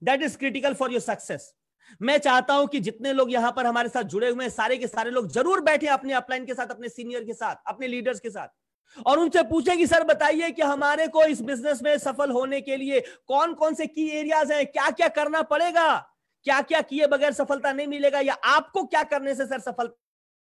that is critical for your success मैं चाहता हूं कि जितने लोग यहां पर हमारे साथ जुड़े हुए हैं सारे के सारे लोग जरूर बैठे अपने अपलाइन के साथ अपने सीनियर के साथ अपने लीडर्स के साथ और उनसे पूछेगी कि सर बताइए कि हमारे को इस बिजनेस में सफल होने के लिए कौन कौन से की एरियाज हैं क्या क्या करना पड़ेगा क्या क्या किए बगैर सफलता नहीं मिलेगा या आपको क्या करने से सर सफलता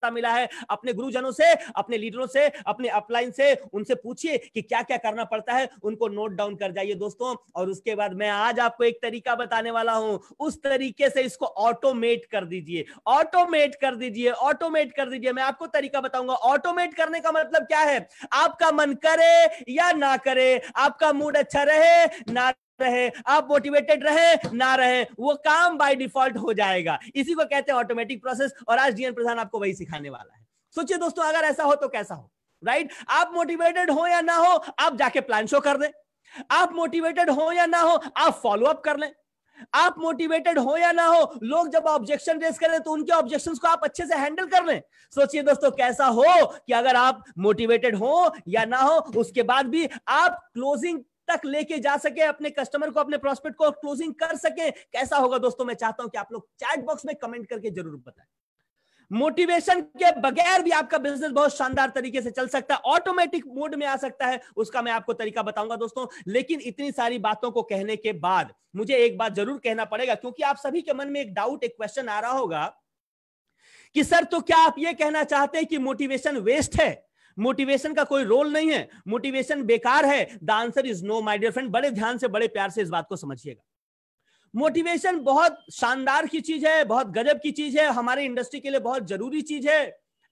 रास्ता मिला है अपने गुरुजनों से अपने लीडरों से अपने अपलाइन से उनसे पूछिए कि क्या क्या करना पड़ता है उनको नोट डाउन कर जाइए दोस्तों और उसके बाद मैं आज आपको एक तरीका बताने वाला हूं उस तरीके से इसको ऑटोमेट कर दीजिए ऑटोमेट कर दीजिए ऑटोमेट कर दीजिए मैं आपको तरीका बताऊंगा ऑटोमेट करने का मतलब क्या है आपका मन करे या ना करे आपका मूड अच्छा रहे ना सकते हैं आप मोटिवेटेड रहे ना रहे वो काम बाय डिफॉल्ट हो जाएगा इसी को कहते हैं ऑटोमेटिक प्रोसेस और आज डीएन प्रधान आपको वही सिखाने वाला है सोचिए दोस्तों अगर ऐसा हो तो कैसा हो राइट right? आप मोटिवेटेड हो या ना हो आप जाके प्लान शो कर दें आप मोटिवेटेड हो या ना हो आप फॉलो अप कर लें आप मोटिवेटेड हो या ना हो लोग जब ऑब्जेक्शन रेस करें तो उनके ऑब्जेक्शंस को आप अच्छे से हैंडल कर लें सोचिए दोस्तों कैसा हो कि अगर आप मोटिवेटेड हो या ना हो उसके बाद भी आप क्लोजिंग तक लेके जा सके अपने कस्टमर को अपने प्रोस्पेक्ट को क्लोजिंग कर सके कैसा होगा दोस्तों मैं चाहता हूं कि आप लोग चैट बॉक्स में कमेंट करके जरूर बताएं मोटिवेशन के बगैर भी आपका बिजनेस बहुत शानदार तरीके से चल सकता है ऑटोमेटिक मोड में आ सकता है उसका मैं आपको तरीका बताऊंगा दोस्तों लेकिन इतनी सारी बातों को कहने के बाद मुझे एक बात जरूर कहना पड़ेगा क्योंकि आप सभी के मन में एक डाउट एक क्वेश्चन आ रहा होगा कि सर तो क्या आप ये कहना चाहते हैं कि मोटिवेशन वेस्ट है मोटिवेशन का कोई रोल नहीं है मोटिवेशन बेकार है the answer is no my dear friend बड़े ध्यान से बड़े प्यार से इस बात को समझिएगा मोटिवेशन बहुत शानदार की चीज है बहुत गजब की चीज है हमारे इंडस्ट्री के लिए बहुत जरूरी चीज है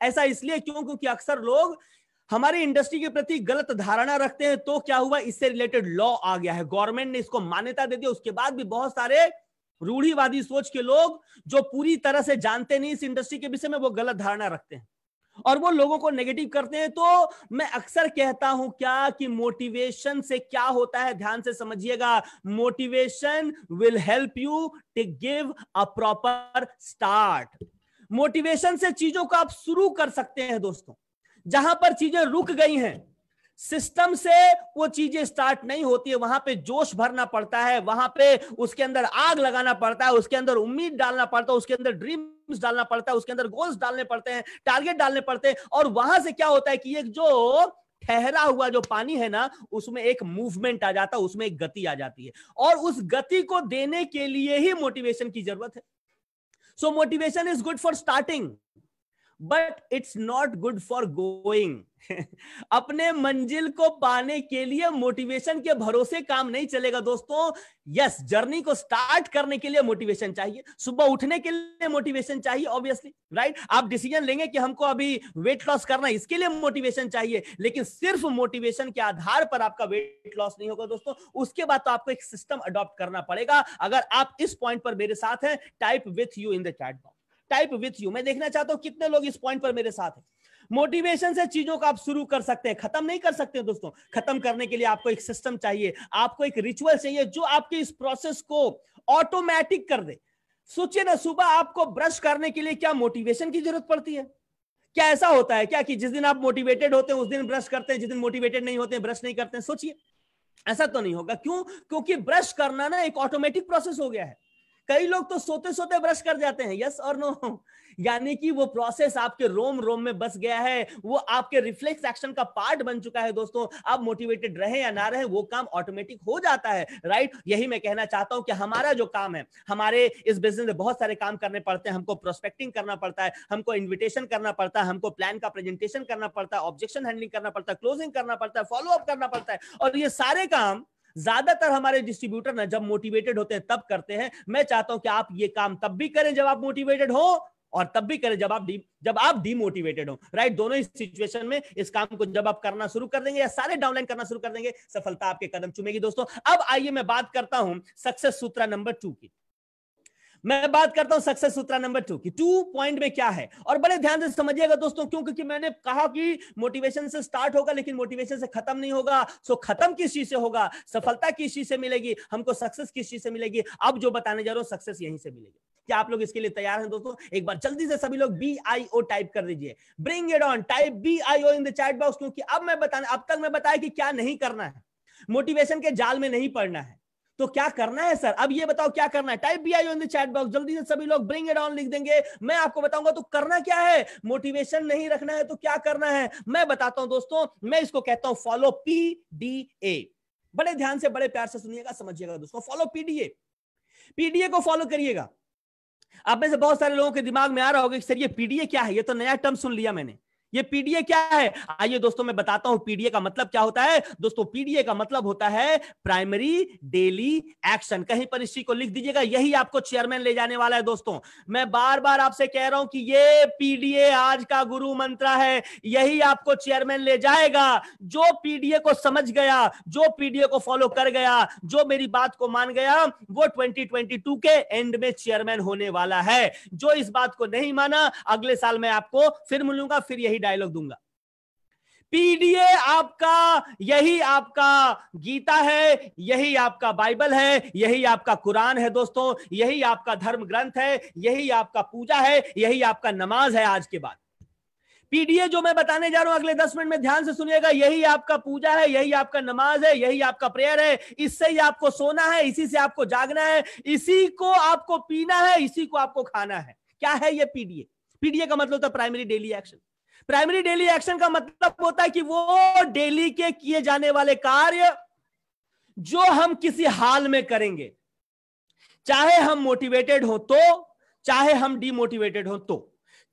ऐसा इसलिए क्यों क्योंकि अक्सर लोग हमारी इंडस्ट्री के प्रति गलत धारणा रखते हैं तो क्या हुआ इससे रिलेटेड लॉ आ गया है गवर्नमेंट ने इसको मान्यता दे दी उसके बाद भी बहुत सारे रूढ़ीवादी सोच के लोग जो पूरी तरह से जानते नहीं इस इंडस्ट्री के विषय में वो गलत धारणा रखते हैं और वो लोगों को नेगेटिव करते हैं तो मैं अक्सर कहता हूं क्या कि मोटिवेशन से क्या होता है ध्यान से समझिएगा motivation will help you to give a proper start motivation से चीजों को आप शुरू कर सकते हैं दोस्तों जहां पर चीजें रुक गई हैं सिस्टम से वो चीजें स्टार्ट नहीं होती है वहां पे जोश भरना पड़ता है वहां पे उसके अंदर आग लगाना पड़ता है उसके अंदर उम्मीद डालना पड़ता है उसके अंदर ड्रीम बीम्स डालना पड़ता है उसके अंदर गोल्स डालने पड़ते हैं टारगेट डालने पड़ते हैं और वहां से क्या होता है कि एक जो ठहरा हुआ जो पानी है ना उसमें एक मूवमेंट आ जाता है उसमें एक गति आ जाती है और उस गति को देने के लिए ही मोटिवेशन की जरूरत है so motivation is good for starting but it's not good for going अपने मंजिल को पाने के लिए मोटिवेशन के भरोसे काम नहीं चलेगा दोस्तों यस yes, जर्नी को स्टार्ट करने के लिए मोटिवेशन चाहिए सुबह उठने के लिए मोटिवेशन चाहिए ऑब्वियसली राइट right? आप डिसीजन लेंगे कि हमको अभी वेट लॉस करना है इसके लिए मोटिवेशन चाहिए लेकिन सिर्फ मोटिवेशन के आधार पर आपका वेट लॉस नहीं होगा दोस्तों उसके बाद तो आपको एक सिस्टम अडॉप्ट करना पड़ेगा अगर आप इस पॉइंट पर मेरे साथ हैं type with you in the chat box type with you मैं देखना चाहता हूं कितने लोग इस पॉइंट पर मेरे साथ हैं मोटिवेशन से चीजों को आप शुरू कर सकते हैं खत्म नहीं कर सकते दोस्तों खत्म करने के लिए आपको एक सिस्टम चाहिए आपको एक रिचुअल चाहिए जो आपके इस प्रोसेस को ऑटोमेटिक कर दे सोचिए ना सुबह आपको ब्रश करने के लिए क्या मोटिवेशन की जरूरत पड़ती है क्या ऐसा होता है क्या कि जिस दिन आप मोटिवेटेड होते हैं उस दिन ब्रश करते हैं जिस दिन मोटिवेटेड नहीं होते हैं ब्रश नहीं करते सोचिए ऐसा तो नहीं होगा क्यों क्योंकि ब्रश करना ना एक ऑटोमेटिक प्रोसेस हो गया है कई लोग तो सोते सोते ब्रश कर जाते हैं यस और नो यानी कि वो प्रोसेस आपके रोम रोम में बस गया है वो आपके रिफ्लेक्स एक्शन का पार्ट बन चुका है दोस्तों आप मोटिवेटेड रहे या ना रहे वो काम ऑटोमेटिक हो जाता है राइट यही मैं कहना चाहता हूं कि हमारा जो काम है हमारे इस बिजनेस में बहुत सारे काम करने पड़ते हैं हमको प्रोस्पेक्टिंग करना पड़ता है हमको इन्विटेशन करना पड़ता है हमको प्लान का प्रेजेंटेशन करना पड़ता है ऑब्जेक्शन हैंडलिंग करना पड़ता है क्लोजिंग करना पड़ता है फॉलोअप करना पड़ता है और ये सारे काम ज्यादातर हमारे डिस्ट्रीब्यूटर ना जब मोटिवेटेड होते हैं तब करते हैं मैं चाहता हूं कि आप ये काम तब भी करें जब आप मोटिवेटेड हो और तब भी करें जब आप डी जब आप डीमोटिवेटेड हो राइट दोनों ही सिचुएशन में इस काम को जब आप करना शुरू कर देंगे या सारे डाउनलाइन करना शुरू कर देंगे सफलता आपके कदम चुमेगी दोस्तों अब आइए मैं बात करता हूं सक्सेस सूत्र नंबर टू की मैं बात करता हूं सक्सेस सूत्रा नंबर टू की टू पॉइंट में क्या है और बड़े ध्यान से समझिएगा दोस्तों क्यों क्योंकि मैंने कहा कि मोटिवेशन से स्टार्ट होगा लेकिन मोटिवेशन से खत्म नहीं होगा सो खत्म किस चीज से होगा सफलता किस चीज से मिलेगी हमको सक्सेस किस चीज से मिलेगी अब जो बताने जा रहा हूं सक्सेस यहीं से मिलेगी क्या आप लोग इसके लिए तैयार हैं दोस्तों एक बार जल्दी से सभी लोग बी आई ओ टाइप कर दीजिए bring it on type B I O in the chat box क्योंकि अब मैं बताने अब तक मैं बताया कि क्या नहीं करना है मोटिवेशन के जाल में नहीं पड़ना है तो क्या करना है सर अब ये बताओ क्या करना है type B I in the chat box जल्दी से सभी लोग ब्रिंग इट ऑन लिख देंगे मैं आपको बताऊंगा तो करना क्या है मोटिवेशन नहीं रखना है तो क्या करना है मैं बताता हूं दोस्तों मैं इसको कहता हूं फॉलो पी डी ए बड़े ध्यान से बड़े प्यार से सुनिएगा समझिएगा दोस्तों फॉलो पीडीए पीडीए को फॉलो करिएगा आप में से बहुत सारे लोगों के दिमाग में आ रहा होगा कि सर ये पीडीए क्या है ये तो नया टर्म सुन लिया मैंने ये पीडीए क्या है आइए दोस्तों मैं बताता हूं पीडीए का मतलब क्या होता है दोस्तों पीडीए का मतलब होता है प्राइमरी डेली एक्शन कहीं पर इसी को लिख दीजिएगा यही आपको चेयरमैन ले जाने वाला है दोस्तों मैं बार बार आपसे कह रहा हूं कि ये पीडीए आज का गुरु मंत्र है यही आपको चेयरमैन ले जाएगा जो पीडीए को समझ गया जो पीडीए को फॉलो कर गया जो मेरी बात को मान गया वो ट्वेंटी के एंड में चेयरमैन होने वाला है जो इस बात को नहीं माना अगले साल मैं आपको फिर मिलूंगा फिर यही यही डायलॉग दूंगा पीडीए आपका यही आपका गीता है यही आपका बाइबल है यही आपका कुरान है दोस्तों यही आपका धर्म ग्रंथ है यही आपका पूजा है यही आपका नमाज है आज के बाद पीडीए जो मैं बताने जा रहा हूं अगले दस मिनट में ध्यान से सुनिएगा यही आपका पूजा है यही आपका नमाज है यही आपका प्रेयर है इससे ही आपको सोना है इसी से आपको जागना है इसी को आपको पीना है इसी को आपको खाना है क्या है ये पीडीए पीडीए का मतलब होता है primary daily action primary daily action का मतलब होता है कि वो डेली के किए जाने वाले कार्य जो हम किसी हाल में करेंगे चाहे हम मोटिवेटेड हो तो चाहे हम डीमोटिवेटेड हो तो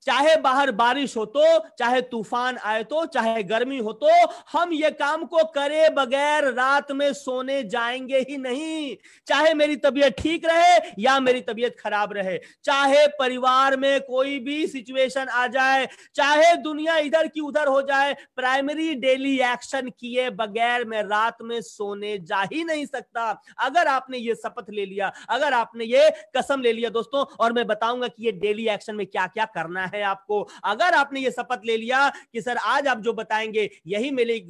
चाहे बाहर बारिश हो तो चाहे तूफान आए तो चाहे गर्मी हो तो हम ये काम को करे बगैर रात में सोने जाएंगे ही नहीं चाहे मेरी तबीयत ठीक रहे या मेरी तबीयत खराब रहे चाहे परिवार में कोई भी सिचुएशन आ जाए चाहे दुनिया इधर की उधर हो जाए प्राइमरी डेली एक्शन किए बगैर मैं रात में सोने जा ही नहीं सकता अगर आपने ये शपथ ले लिया अगर आपने ये कसम ले लिया दोस्तों और मैं बताऊंगा कि ये डेली एक्शन में क्या क्या करना है करना है आपको अगर आपने ये शपथ ले लिया कि सर आज आप जो बताएंगे यही मेरे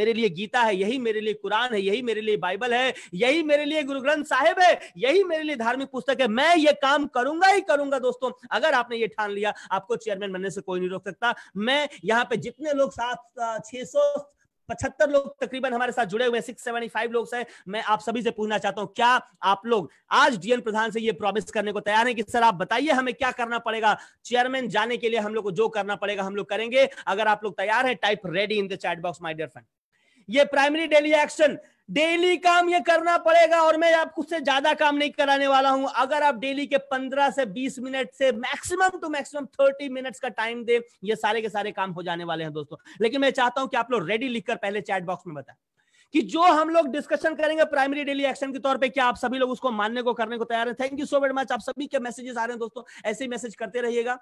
मेरे लिए गीता है यही मेरे लिए कुरान है यही मेरे लिए बाइबल है यही मेरे लिए गुरु ग्रंथ साहिब है यही मेरे लिए धार्मिक पुस्तक है मैं ये काम करूंगा ही करूंगा दोस्तों अगर आपने ये ठान लिया आपको चेयरमैन बनने से कोई नहीं रोक सकता मैं यहाँ पे जितने लोग सात छह सौ पचहत्तर लोग तकरीबन हमारे साथ जुड़े हुए सिक्स सेवेंटी फाइव लोग हैं मैं आप सभी से पूछना चाहता हूं क्या आप लोग आज डीएन प्रधान से ये प्रॉमिस करने को तैयार हैं कि सर आप बताइए हमें क्या करना पड़ेगा चेयरमैन जाने के लिए हम लोग को जो करना पड़ेगा हम लोग करेंगे अगर आप लोग तैयार हैं type ready in the chat box my dear friend ये प्राइमरी डेली एक्शन डेली काम ये करना पड़ेगा और मैं आपको उससे ज्यादा काम नहीं कराने वाला हूं अगर आप डेली के 15 से 20 मिनट से maximum two to maximum 30 minutes का टाइम दे ये सारे के सारे काम हो जाने वाले हैं दोस्तों लेकिन मैं चाहता हूं कि आप लोग रेडी लिखकर पहले चैट बॉक्स में बताएं कि जो हम लोग डिस्कशन करेंगे प्राइमरी डेली एक्शन के तौर पे क्या आप सभी लोग उसको मानने को करने को तैयार हैं thank you so very much आप सभी के मैसेजेस आ रहे हैं दोस्तों ऐसे ही मैसेज करते रहिएगा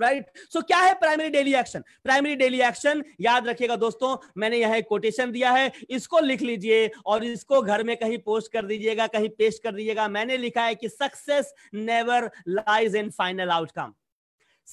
राइट right? सो so, क्या है primary daily action primary daily action याद रखिएगा दोस्तों मैंने यह एक कोटेशन दिया है इसको लिख लीजिए और इसको घर में कहीं पोस्ट कर दीजिएगा कहीं पेस्ट कर दीजिएगा मैंने लिखा है कि success never lies in final outcome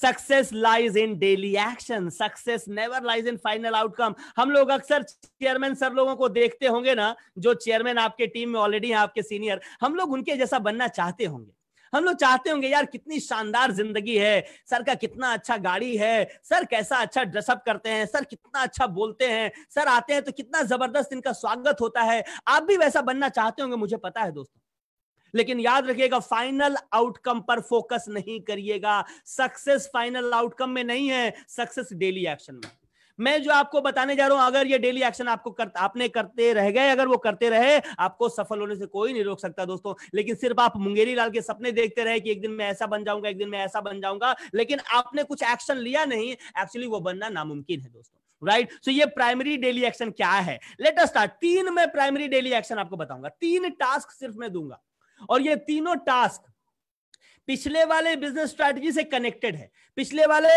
success lies in daily action success never lies in final outcome हम लोग अक्सर चेयरमैन सर लोगों को देखते होंगे ना जो चेयरमैन आपके टीम में ऑलरेडी है आपके सीनियर हम लोग उनके जैसा बनना चाहते होंगे हम लोग चाहते होंगे यार कितनी शानदार जिंदगी है सर का कितना अच्छा गाड़ी है सर कैसा अच्छा ड्रेसअप करते हैं सर कितना अच्छा बोलते हैं सर आते हैं तो कितना जबरदस्त इनका स्वागत होता है आप भी वैसा बनना चाहते होंगे मुझे पता है दोस्तों लेकिन याद रखिएगा फाइनल आउटकम पर फोकस नहीं करिएगा सक्सेस फाइनल आउटकम में नहीं है सक्सेस डेली एक्शन में मैं जो आपको बताने जा रहा हूं अगर ये डेली एक्शन आपको कर, आपने करते रह गए अगर वो करते रहे आपको सफल होने से कोई नहीं रोक सकता दोस्तों लेकिन सिर्फ आप मुंगेरी लाल के सपने देखते रहे कि एक दिन मैं ऐसा बन जाऊंगा एक दिन मैं ऐसा बन जाऊंगा लेकिन आपने कुछ एक्शन लिया नहीं एक्चुअली वो बनना नामुमकिन है दोस्तों राइट right? सो so, ये प्राइमरी डेली एक्शन क्या है लेट अस स्टार्ट तीन में प्राइमरी डेली एक्शन आपको बताऊंगा तीन टास्क सिर्फ मैं दूंगा और ये तीनों टास्क पिछले वाले बिजनेस स्ट्रेटजी से कनेक्टेड है पिछले वाले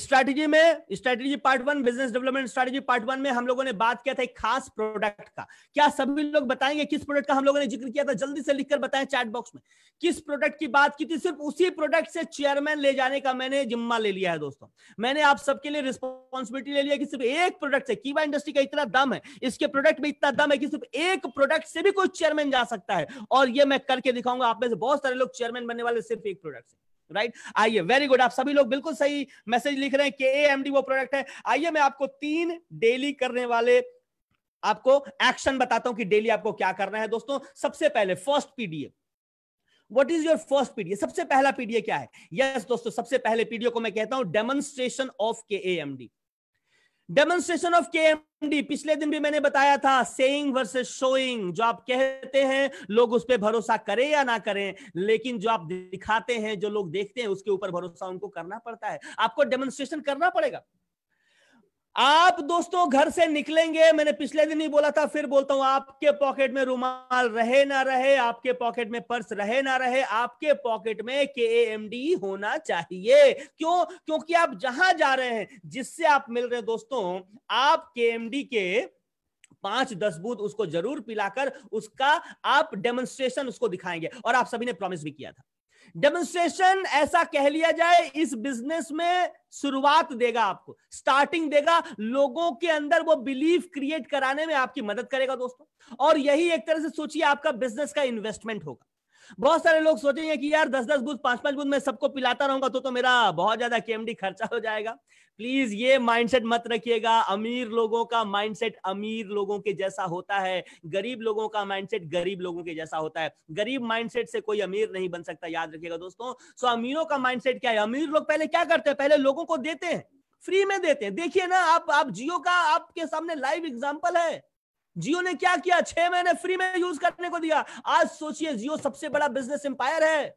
स्ट्रैटेजी में strategy part one business development strategy part one में हम लोगों ने बात किया था एक खास प्रोडक्ट का क्या सभी लोग बताएंगे किस प्रोडक्ट का हम लोगों ने जिक्र किया था जल्दी से लिखकर बताएं चैट बॉक्स में किस प्रोडक्ट की बात की थी सिर्फ उसी प्रोडक्ट से चेयरमैन ले जाने का मैंने जिम्मा ले लिया है दोस्तों मैंने आप सबके लिए रिस्पॉन्सिबिलिटी ले लिया कि सिर्फ एक प्रोडक्ट से कीवा इंडस्ट्री का इतना दम है इसके प्रोडक्ट में इतना दम है कि सिर्फ एक प्रोडक्ट से भी कोई चेयरमैन जा सकता है और यह मैं करके दिखाऊंगा आप में से बहुत सारे लोग चेयरमैन बनने वाले सिर्फ एक प्रोडक्ट से राइट आइए वेरी गुड आप सभी लोग बिल्कुल सही मैसेज लिख रहे हैं के एम डी वो प्रोडक्ट है आइए मैं आपको तीन डेली करने वाले आपको एक्शन बताता हूं कि डेली आपको क्या करना है दोस्तों सबसे पहले first PDA what is your first PDA सबसे पहला पीडीए क्या है यस yes, दोस्तों सबसे पहले पीडीए को मैं कहता हूं demonstration of K AMD demonstration of KMD पिछले दिन भी मैंने बताया था सेइंग वर्सेस शोइंग जो आप कहते हैं लोग उस पर भरोसा करें या ना करें लेकिन जो आप दिखाते हैं जो लोग देखते हैं उसके ऊपर भरोसा उनको करना पड़ता है आपको डेमोन्स्ट्रेशन करना पड़ेगा आप दोस्तों घर से निकलेंगे मैंने पिछले दिन ही बोला था फिर बोलता हूं आपके पॉकेट में रुमाल रहे ना रहे आपके पॉकेट में पर्स रहे ना रहे आपके पॉकेट में के एम डी होना चाहिए क्यों क्योंकि आप जहां जा रहे हैं जिससे आप मिल रहे हैं दोस्तों आप के एम डी के पांच दस बूथ उसको जरूर पिलाकर उसका आप डेमोन्स्ट्रेशन उसको दिखाएंगे और आप सभी ने प्रॉमिस भी किया था डेमोन्स्ट्रेशन ऐसा कह लिया जाए इस बिजनेस में शुरुआत देगा आपको स्टार्टिंग देगा लोगों के अंदर वो बिलीव क्रिएट कराने में आपकी मदद करेगा दोस्तों और यही एक तरह से सोचिए आपका बिजनेस का इन्वेस्टमेंट होगा बहुत सारे लोग सोचेंगे कि यार दस दस बूथ पांच पांच बूथ मैं सबको पिलाता रहूंगा तो तो मेरा बहुत ज्यादा के खर्चा हो जाएगा प्लीज ये माइंडसेट मत रखिएगा अमीर लोगों का माइंडसेट अमीर लोगों के जैसा होता है गरीब लोगों का माइंडसेट गरीब लोगों के जैसा होता है गरीब माइंडसेट से कोई अमीर नहीं बन सकता याद रखिएगा दोस्तों सो अमीरों का माइंडसेट क्या है अमीर लोग पहले क्या करते हैं पहले लोगों को देते हैं फ्री में देते हैं देखिए ना आप आप जियो का आपके सामने लाइव एग्जाम्पल है जियो ने क्या किया छह महीने फ्री में यूज करने को दिया आज सोचिए जियो सबसे बड़ा बिजनेस एम्पायर है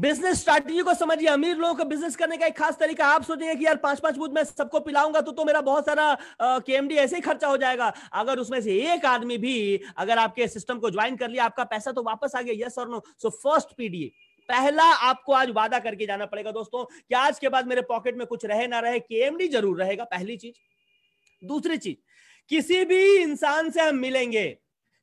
बिजनेस स्ट्रैटेजी को समझिए अमीर लोगों को बिजनेस करने का एक खास तरीका आप सोचेंगे कि यार पांच पांच बूथ में सबको पिलाऊंगा तो तो मेरा बहुत सारा के एम डी ऐसे ही खर्चा हो जाएगा अगर उसमें से एक आदमी भी अगर आपके सिस्टम को ज्वाइन कर लिया आपका पैसा तो वापस आ गया यस और नो सो फर्स्ट पीडीए पहला आपको आज वादा करके जाना पड़ेगा दोस्तों कि आज के बाद मेरे पॉकेट में कुछ रहे ना रहे केएमडी जरूर रहेगा पहली चीज दूसरी चीज किसी भी इंसान से हम मिलेंगे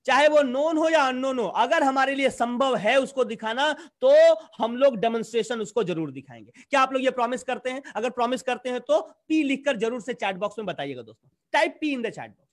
चाहे वो नोन हो या अननोन हो अगर हमारे लिए संभव है उसको दिखाना तो हम लोग डेमोन्स्ट्रेशन उसको जरूर दिखाएंगे क्या आप लोग ये प्रॉमिस करते हैं अगर प्रॉमिस करते हैं तो पी लिखकर जरूर से चैट बॉक्स में बताइएगा दोस्तों type P in the chat box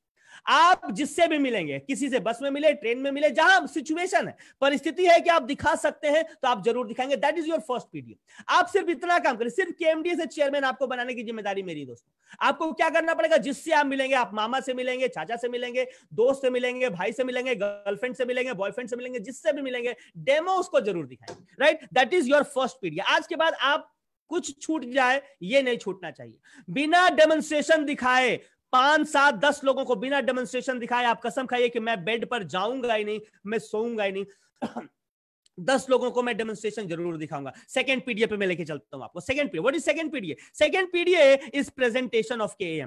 आप जिससे भी मिलेंगे किसी से बस में मिले ट्रेन में मिले जहां सिचुएशन है परिस्थिति है कि आप दिखा सकते हैं तो आप जरूर दिखाएंगे that is your first PDM आप सिर्फ इतना काम करें सिर्फ केएमडी से चेयरमैन आपको बनाने की जिम्मेदारी मेरी दोस्तों आपको क्या करना पड़ेगा जिससे आप मिलेंगे आप मामा से मिलेंगे चाचा से मिलेंगे दोस्त से मिलेंगे भाई से मिलेंगे गर्लफ्रेंड से मिलेंगे बॉयफ्रेंड से मिलेंगे जिससे भी मिलेंगे डेमो उसको जरूर दिखाएंगे right that is your first PDM आज के बाद आप कुछ छूट जाए ये नहीं छूटना चाहिए बिना डेमोन्स्ट्रेशन दिखाए पांच सात दस लोगों को बिना डेमोन्स्ट्रेशन दिखाए आप कसम खाइए कि मैं बेड पर जाऊंगा ही नहीं मैं सोऊंगा ही नहीं दस लोगों को मैं डेमोन्स्ट्रेशन जरूर दिखाऊंगा सेकंड पीडीए पे मैं लेके चलता हूं आपको second PDA what is second PDA second PDA is presentation of K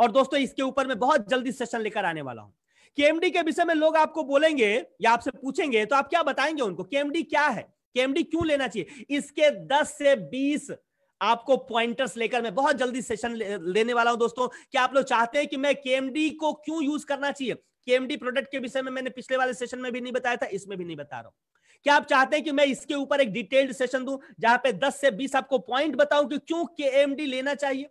और दोस्तों इसके ऊपर मैं बहुत जल्दी सेशन लेकर आने वाला हूं केएमडी के विषय में लोग आपको बोलेंगे या आपसे पूछेंगे तो आप क्या बताएंगे उनको केएमडी क्या है केएमडी क्यों लेना चाहिए इसके 10 से 20 आपको पॉइंटर्स लेकर मैं बहुत जल्दी सेशन लेने वाला हूं दोस्तों कि आप लोग चाहते हैं कि मैं केएमडी को क्यों यूज करना चाहिए केएमडी प्रोडक्ट के विषय में मैंने पिछले वाले सेशन में भी नहीं बताया था इसमें भी नहीं बता रहा हूं क्या आप चाहते हैं कि मैं इसके ऊपर एक डिटेल्ड सेशन दू जहां पे 10 से 20 आपको पॉइंट बताऊं कि क्यों के लेना चाहिए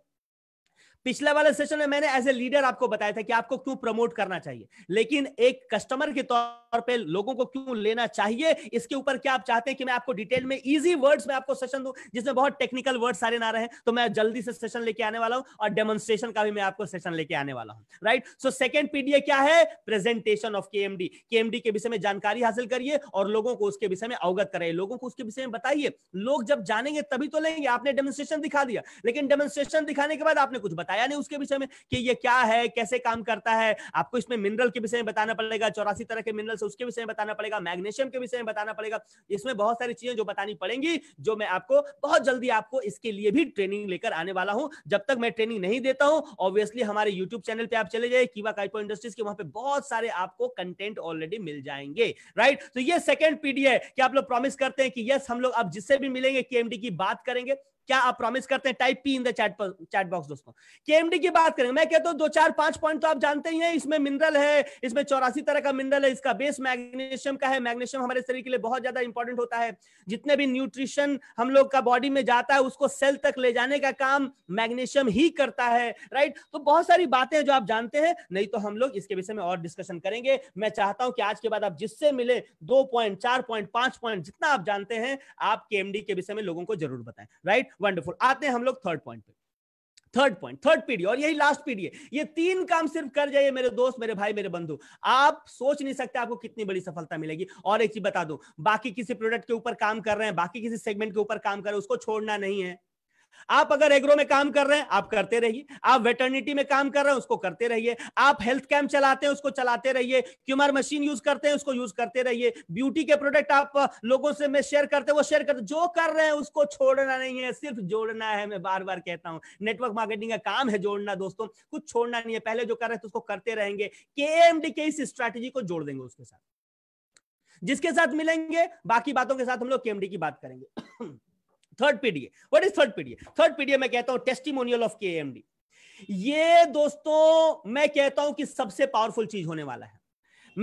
पिछले वाले सेशन में मैंने एज ए लीडर आपको बताया था कि आपको क्यों प्रमोट करना चाहिए लेकिन एक कस्टमर के तौर तौर पे लोगों को क्यों लेना चाहिए इसके ऊपर क्या आप चाहते हैं कि मैं आपको डिटेल में इजी वर्ड्स में आपको सेशन दूं जिसमें बहुत टेक्निकल वर्ड सारे ना रहे तो मैं जल्दी से सेशन लेके आने वाला हूं और डेमोन्स्ट्रेशन का भी मैं आपको सेशन लेके आने वाला हूं राइट सो सेकेंड पीडीए क्या है प्रेजेंटेशन ऑफ केएमडी केएमडी के विषय में जानकारी हासिल करिए और लोगों को उसके विषय में अवगत कराइए लोगों को उसके विषय में बताइए लोग जब जानेंगे तभी तो लेंगे आपने डेमोन्स्ट्रेशन दिखा दिया लेकिन डेमोन्स्ट्रेशन दिखाने के बाद आपने कुछ बताया नहीं उसके विषय में कि ये क्या है कैसे काम करता है आपको इसमें मिनरल के विषय में बताना पड़ेगा चौरासी तरह के मिनरल मिनरल्स उसके विषय में बताना पड़ेगा मैग्नेशियम के विषय में बताना पड़ेगा इसमें बहुत सारी चीजें जो बतानी पड़ेंगी जो मैं आपको बहुत जल्दी आपको इसके लिए भी ट्रेनिंग लेकर आने वाला हूँ जब तक मैं ट्रेनिंग नहीं देता हूँ ऑब्वियसली हमारे यूट्यूब चैनल पर आप चले जाए कीवा काइपो इंडस्ट्रीज के वहां पर बहुत सारे आपको कंटेंट ऑलरेडी मिल जाएंगे राइट तो ये सेकेंड पीडी है कि आप लोग प्रॉमिस करते हैं कि यस हम लोग अब जिससे भी मिलेंगे केएमडी की बात करेंगे क्या आप प्रॉमिस करते हैं type P in the chat chat box दोस्तों केएमडी की बात करें मैं कहता हूं दो चार पांच पॉइंट तो आप जानते ही हैं इसमें मिनरल है इसमें चौरासी तरह का मिनरल है इसका बेस मैग्नीशियम का है मैग्नीशियम हमारे शरीर के लिए बहुत ज्यादा इंपॉर्टेंट होता है जितने भी न्यूट्रिशन हम लोग का बॉडी में जाता है उसको सेल तक ले जाने का काम मैग्नीशियम ही करता है राइट तो बहुत सारी बातें हैं जो आप जानते हैं नहीं तो हम लोग इसके विषय में और डिस्कशन करेंगे मैं चाहता हूं कि आज के बाद आप जिससे मिले दो पॉइंट चार पॉइंट पांच पॉइंट जितना आप जानते हैं आप केएमडी के विषय में लोगों को जरूर बताएं राइट वंडरफुल आते हैं हम लोग थर्ड पॉइंट पे थर्ड पॉइंट थर्ड पीढ़ी और यही लास्ट पीढ़ी है ये तीन काम सिर्फ कर जाइए मेरे दोस्त मेरे भाई मेरे बंधु आप सोच नहीं सकते आपको कितनी बड़ी सफलता मिलेगी और एक चीज बता दूं बाकी किसी प्रोडक्ट के ऊपर काम कर रहे हैं बाकी किसी सेगमेंट के ऊपर काम कर रहे हैं उसको छोड़ना नहीं है आप अगर एग्रो में काम कर रहे हैं आप करते रहिए आप वेटर्निटी में काम कर रहे हैं उसको करते रहिए आप हेल्थ कैंप चलाते हैं उसको चलाते रहिए क्यूमर मशीन यूज करते हैं उसको यूज करते रहिए ब्यूटी के प्रोडक्ट आप लोगों से मैं शेयर करते हैं वो शेयर करते जो कर रहे हैं उसको छोड़ना नहीं है सिर्फ जोड़ना है मैं बार बार कहता हूं नेटवर्क मार्केटिंग का काम है जोड़ना दोस्तों कुछ छोड़ना नहीं है पहले जो कर रहे थे उसको करते रहेंगे के के इस स्ट्रैटेजी को जोड़ देंगे उसके साथ जिसके साथ मिलेंगे बाकी बातों के साथ हम लोग केएमडी की बात करेंगे third PDA what is third PDA third PDA मैं कहता हूं टेस्टिमोनियल ऑफ केएमडी ये दोस्तों मैं कहता हूं कि सबसे पावरफुल चीज होने वाला है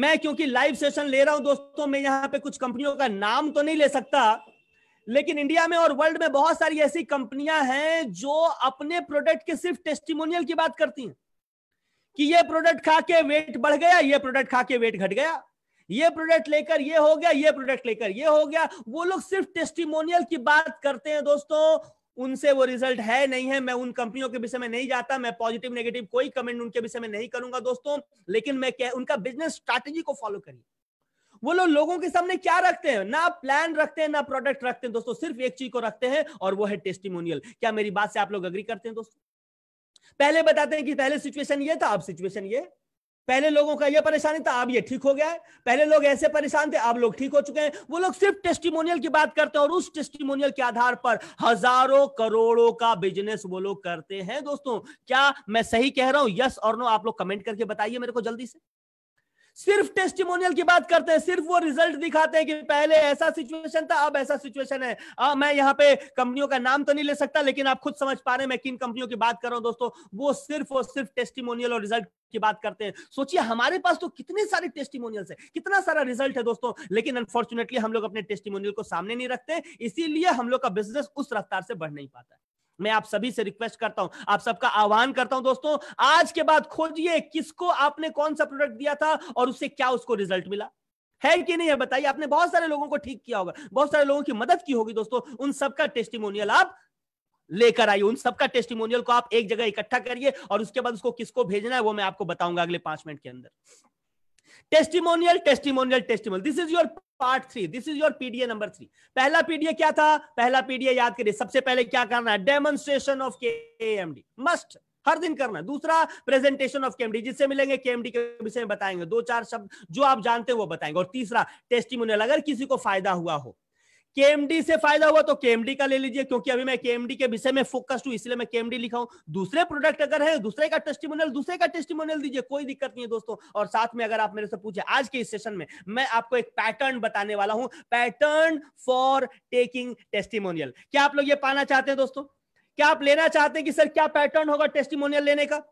मैं क्योंकि लाइव सेशन ले रहा हूं दोस्तों मैं यहां पे कुछ कंपनियों का नाम तो नहीं ले सकता लेकिन इंडिया में और वर्ल्ड में बहुत सारी ऐसी कंपनियां हैं जो अपने प्रोडक्ट के सिर्फ टेस्टिमोनियल की बात करती हैं कि ये प्रोडक्ट खा के वेट बढ़ गया ये प्रोडक्ट खा के वेट घट गया ये प्रोडक्ट लेकर ये हो गया ये प्रोडक्ट लेकर ये हो गया वो लोग सिर्फ टेस्टिमोनियल की बात करते हैं दोस्तों उनसे वो रिजल्ट है नहीं है मैं उन कंपनियों के विषय में नहीं जाता मैं पॉजिटिव नेगेटिव कोई कमेंट उनके विषय में नहीं करूंगा दोस्तों लेकिन मैं क्या उनका बिजनेस स्ट्रैटेजी को फॉलो करिए वो लोग लोगों के सामने क्या रखते हैं ना प्लान रखते हैं ना प्रोडक्ट रखते हैं दोस्तों सिर्फ एक चीज को रखते हैं और वो है टेस्टिमोनियल क्या मेरी बात से आप लोग अग्री करते हैं दोस्तों पहले बताते हैं कि पहले सिचुएशन ये था अब सिचुएशन ये पहले लोगों का यह परेशानी था अब ये ठीक हो गया है पहले लोग ऐसे परेशान थे अब लोग ठीक हो चुके हैं वो लोग सिर्फ टेस्टिमोनियल की बात करते हैं और उस टेस्टिमोनियल के आधार पर हजारों करोड़ों का बिजनेस वो लोग करते हैं दोस्तों क्या मैं सही कह रहा हूं यस और नो आप लोग कमेंट करके बताइए मेरे को जल्दी से सिर्फ टेस्टिमोनियल की बात करते हैं सिर्फ वो रिजल्ट दिखाते हैं कि पहले ऐसा सिचुएशन था अब ऐसा सिचुएशन है आ, मैं यहाँ पे कंपनियों का नाम तो नहीं ले सकता लेकिन आप खुद समझ पा रहे हैं मैं किन कंपनियों की बात कर रहा हूँ दोस्तों वो सिर्फ और सिर्फ टेस्टिमोनियल और रिजल्ट की बात करते हैं सोचिए हमारे पास तो कितने सारे टेस्टिमोनियल है कितना सारा रिजल्ट है दोस्तों लेकिन अनफॉर्चुनेटली हम लोग अपने टेस्टिमोनियल को सामने नहीं रखते इसीलिए हम लोग का बिजनेस उस रफ्तार से बढ़ नहीं पाता मैं आप सभी से रिक्वेस्ट करता हूं आप सबका आह्वान करता हूं दोस्तों आज के बाद खोजिए किसको आपने कौन सा प्रोडक्ट दिया था और उससे क्या उसको रिजल्ट मिला है कि नहीं है बताइए आपने बहुत सारे लोगों को ठीक किया होगा बहुत सारे लोगों की मदद की होगी दोस्तों उन सबका टेस्टिमोनियल आप लेकर आइए उन सबका टेस्टिमोनियल को आप एक जगह इकट्ठा करिए और उसके बाद उसको किसको भेजना है वो मैं आपको बताऊंगा अगले पांच मिनट के अंदर testimonial testimonial testimonial this is your part three this is your PDA number three पहला पीडीए क्या था पहला पीडीए याद करिए सबसे पहले क्या करना है demonstration of K D must हर दिन करना दूसरा प्रेजेंटेशन ऑफ केएमडी जिससे मिलेंगे केएमडी के विषय में बताएंगे दो चार शब्द जो आप जानते हैं वो बताएंगे और तीसरा टेस्टिमोनियल अगर किसी को फायदा हुआ हो केएमडी से फायदा हुआ तो केएमडी का ले लीजिए क्योंकि अभी मैं केएमडी के विषय में फोकस हूं इसलिए मैं केएमडी लिखा हूं दूसरे प्रोडक्ट अगर है दूसरे का टेस्टिमोनियल दूसरे का टेस्टिमोनियल दीजिए कोई दिक्कत नहीं है दोस्तों और साथ में अगर आप मेरे से पूछे आज के इस सेशन में मैं आपको एक पैटर्न बताने वाला हूं पैटर्न फॉर टेकिंग टेस्टिमोनियल क्या आप लोग ये पाना चाहते हैं दोस्तों क्या आप लेना चाहते हैं कि सर क्या पैटर्न होगा टेस्टिमोनियल लेने का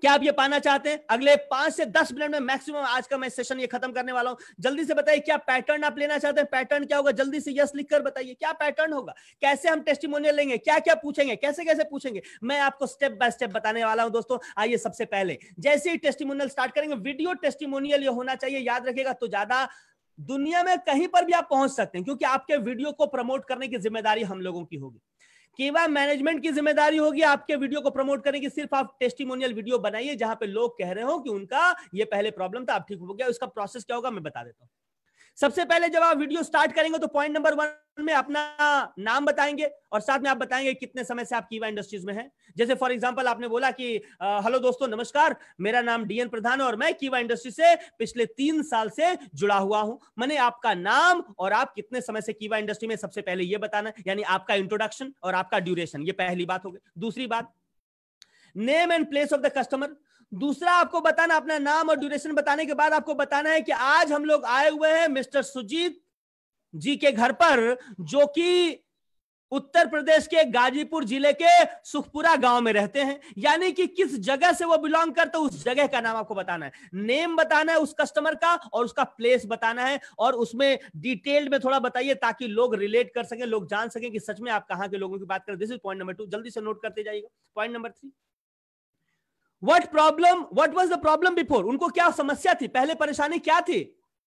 क्या आप ये पाना चाहते हैं अगले पांच से दस मिनट में मैक्सिमम आज का मैं सेशन ये खत्म करने वाला हूं जल्दी से बताइए क्या पैटर्न आप लेना चाहते हैं पैटर्न क्या होगा जल्दी से यस लिखकर बताइए क्या पैटर्न होगा कैसे हम टेस्टिमोनियल लेंगे क्या क्या पूछेंगे कैसे कैसे पूछेंगे मैं आपको स्टेप बाय स्टेप बताने वाला हूं दोस्तों आइए सबसे पहले जैसे ही टेस्टिमोनियल स्टार्ट करेंगे वीडियो टेस्टिमोनियल ये होना चाहिए याद रखेगा तो ज्यादा दुनिया में कहीं पर भी आप पहुंच सकते हैं क्योंकि आपके वीडियो को प्रमोट करने की जिम्मेदारी हम लोगों की होगी केवा मैनेजमेंट की जिम्मेदारी होगी आपके वीडियो को प्रमोट करने की सिर्फ आप टेस्टिमोनियल वीडियो बनाइए जहां पे लोग कह रहे हो कि उनका ये पहले प्रॉब्लम था आप ठीक हो गया उसका प्रोसेस क्या होगा मैं बता देता हूँ सबसे पहले जब आप वीडियो स्टार्ट करेंगे तो पॉइंट नंबर वन में अपना नाम बताएंगे और साथ में आप बताएंगे कितने समय से आप कीवा इंडस्ट्रीज में हैं जैसे फॉर एग्जांपल आपने बोला कि हेलो दोस्तों नमस्कार मेरा नाम डीएन प्रधान है और मैं कीवा इंडस्ट्री से पिछले तीन साल से जुड़ा हुआ हूं मैंने आपका नाम और आप कितने समय से कीवा इंडस्ट्री में सबसे पहले यह बताना यानी आपका इंट्रोडक्शन और आपका ड्यूरेशन ये पहली बात हो गई दूसरी बात name and place of the customer दूसरा आपको बताना अपना नाम और ड्यूरेशन बताने के बाद आपको बताना है कि आज हम लोग आए हुए हैं मिस्टर सुजीत जी के घर पर जो कि उत्तर प्रदेश के गाजीपुर जिले के सुखपुरा गांव में रहते हैं यानी कि किस जगह से वो बिलोंग करते हैं उस जगह का नाम आपको बताना है नेम बताना है उस कस्टमर का और उसका प्लेस बताना है और उसमें डिटेल में थोड़ा बताइए ताकि लोग रिलेट कर सकें लोग जान सकें कि सच में आप कहाँ के लोगों की बात करें this is point number two जल्दी से नोट करते जाइएगा point number three what problem what was the problem before उनको क्या समस्या थी पहले परेशानी क्या थी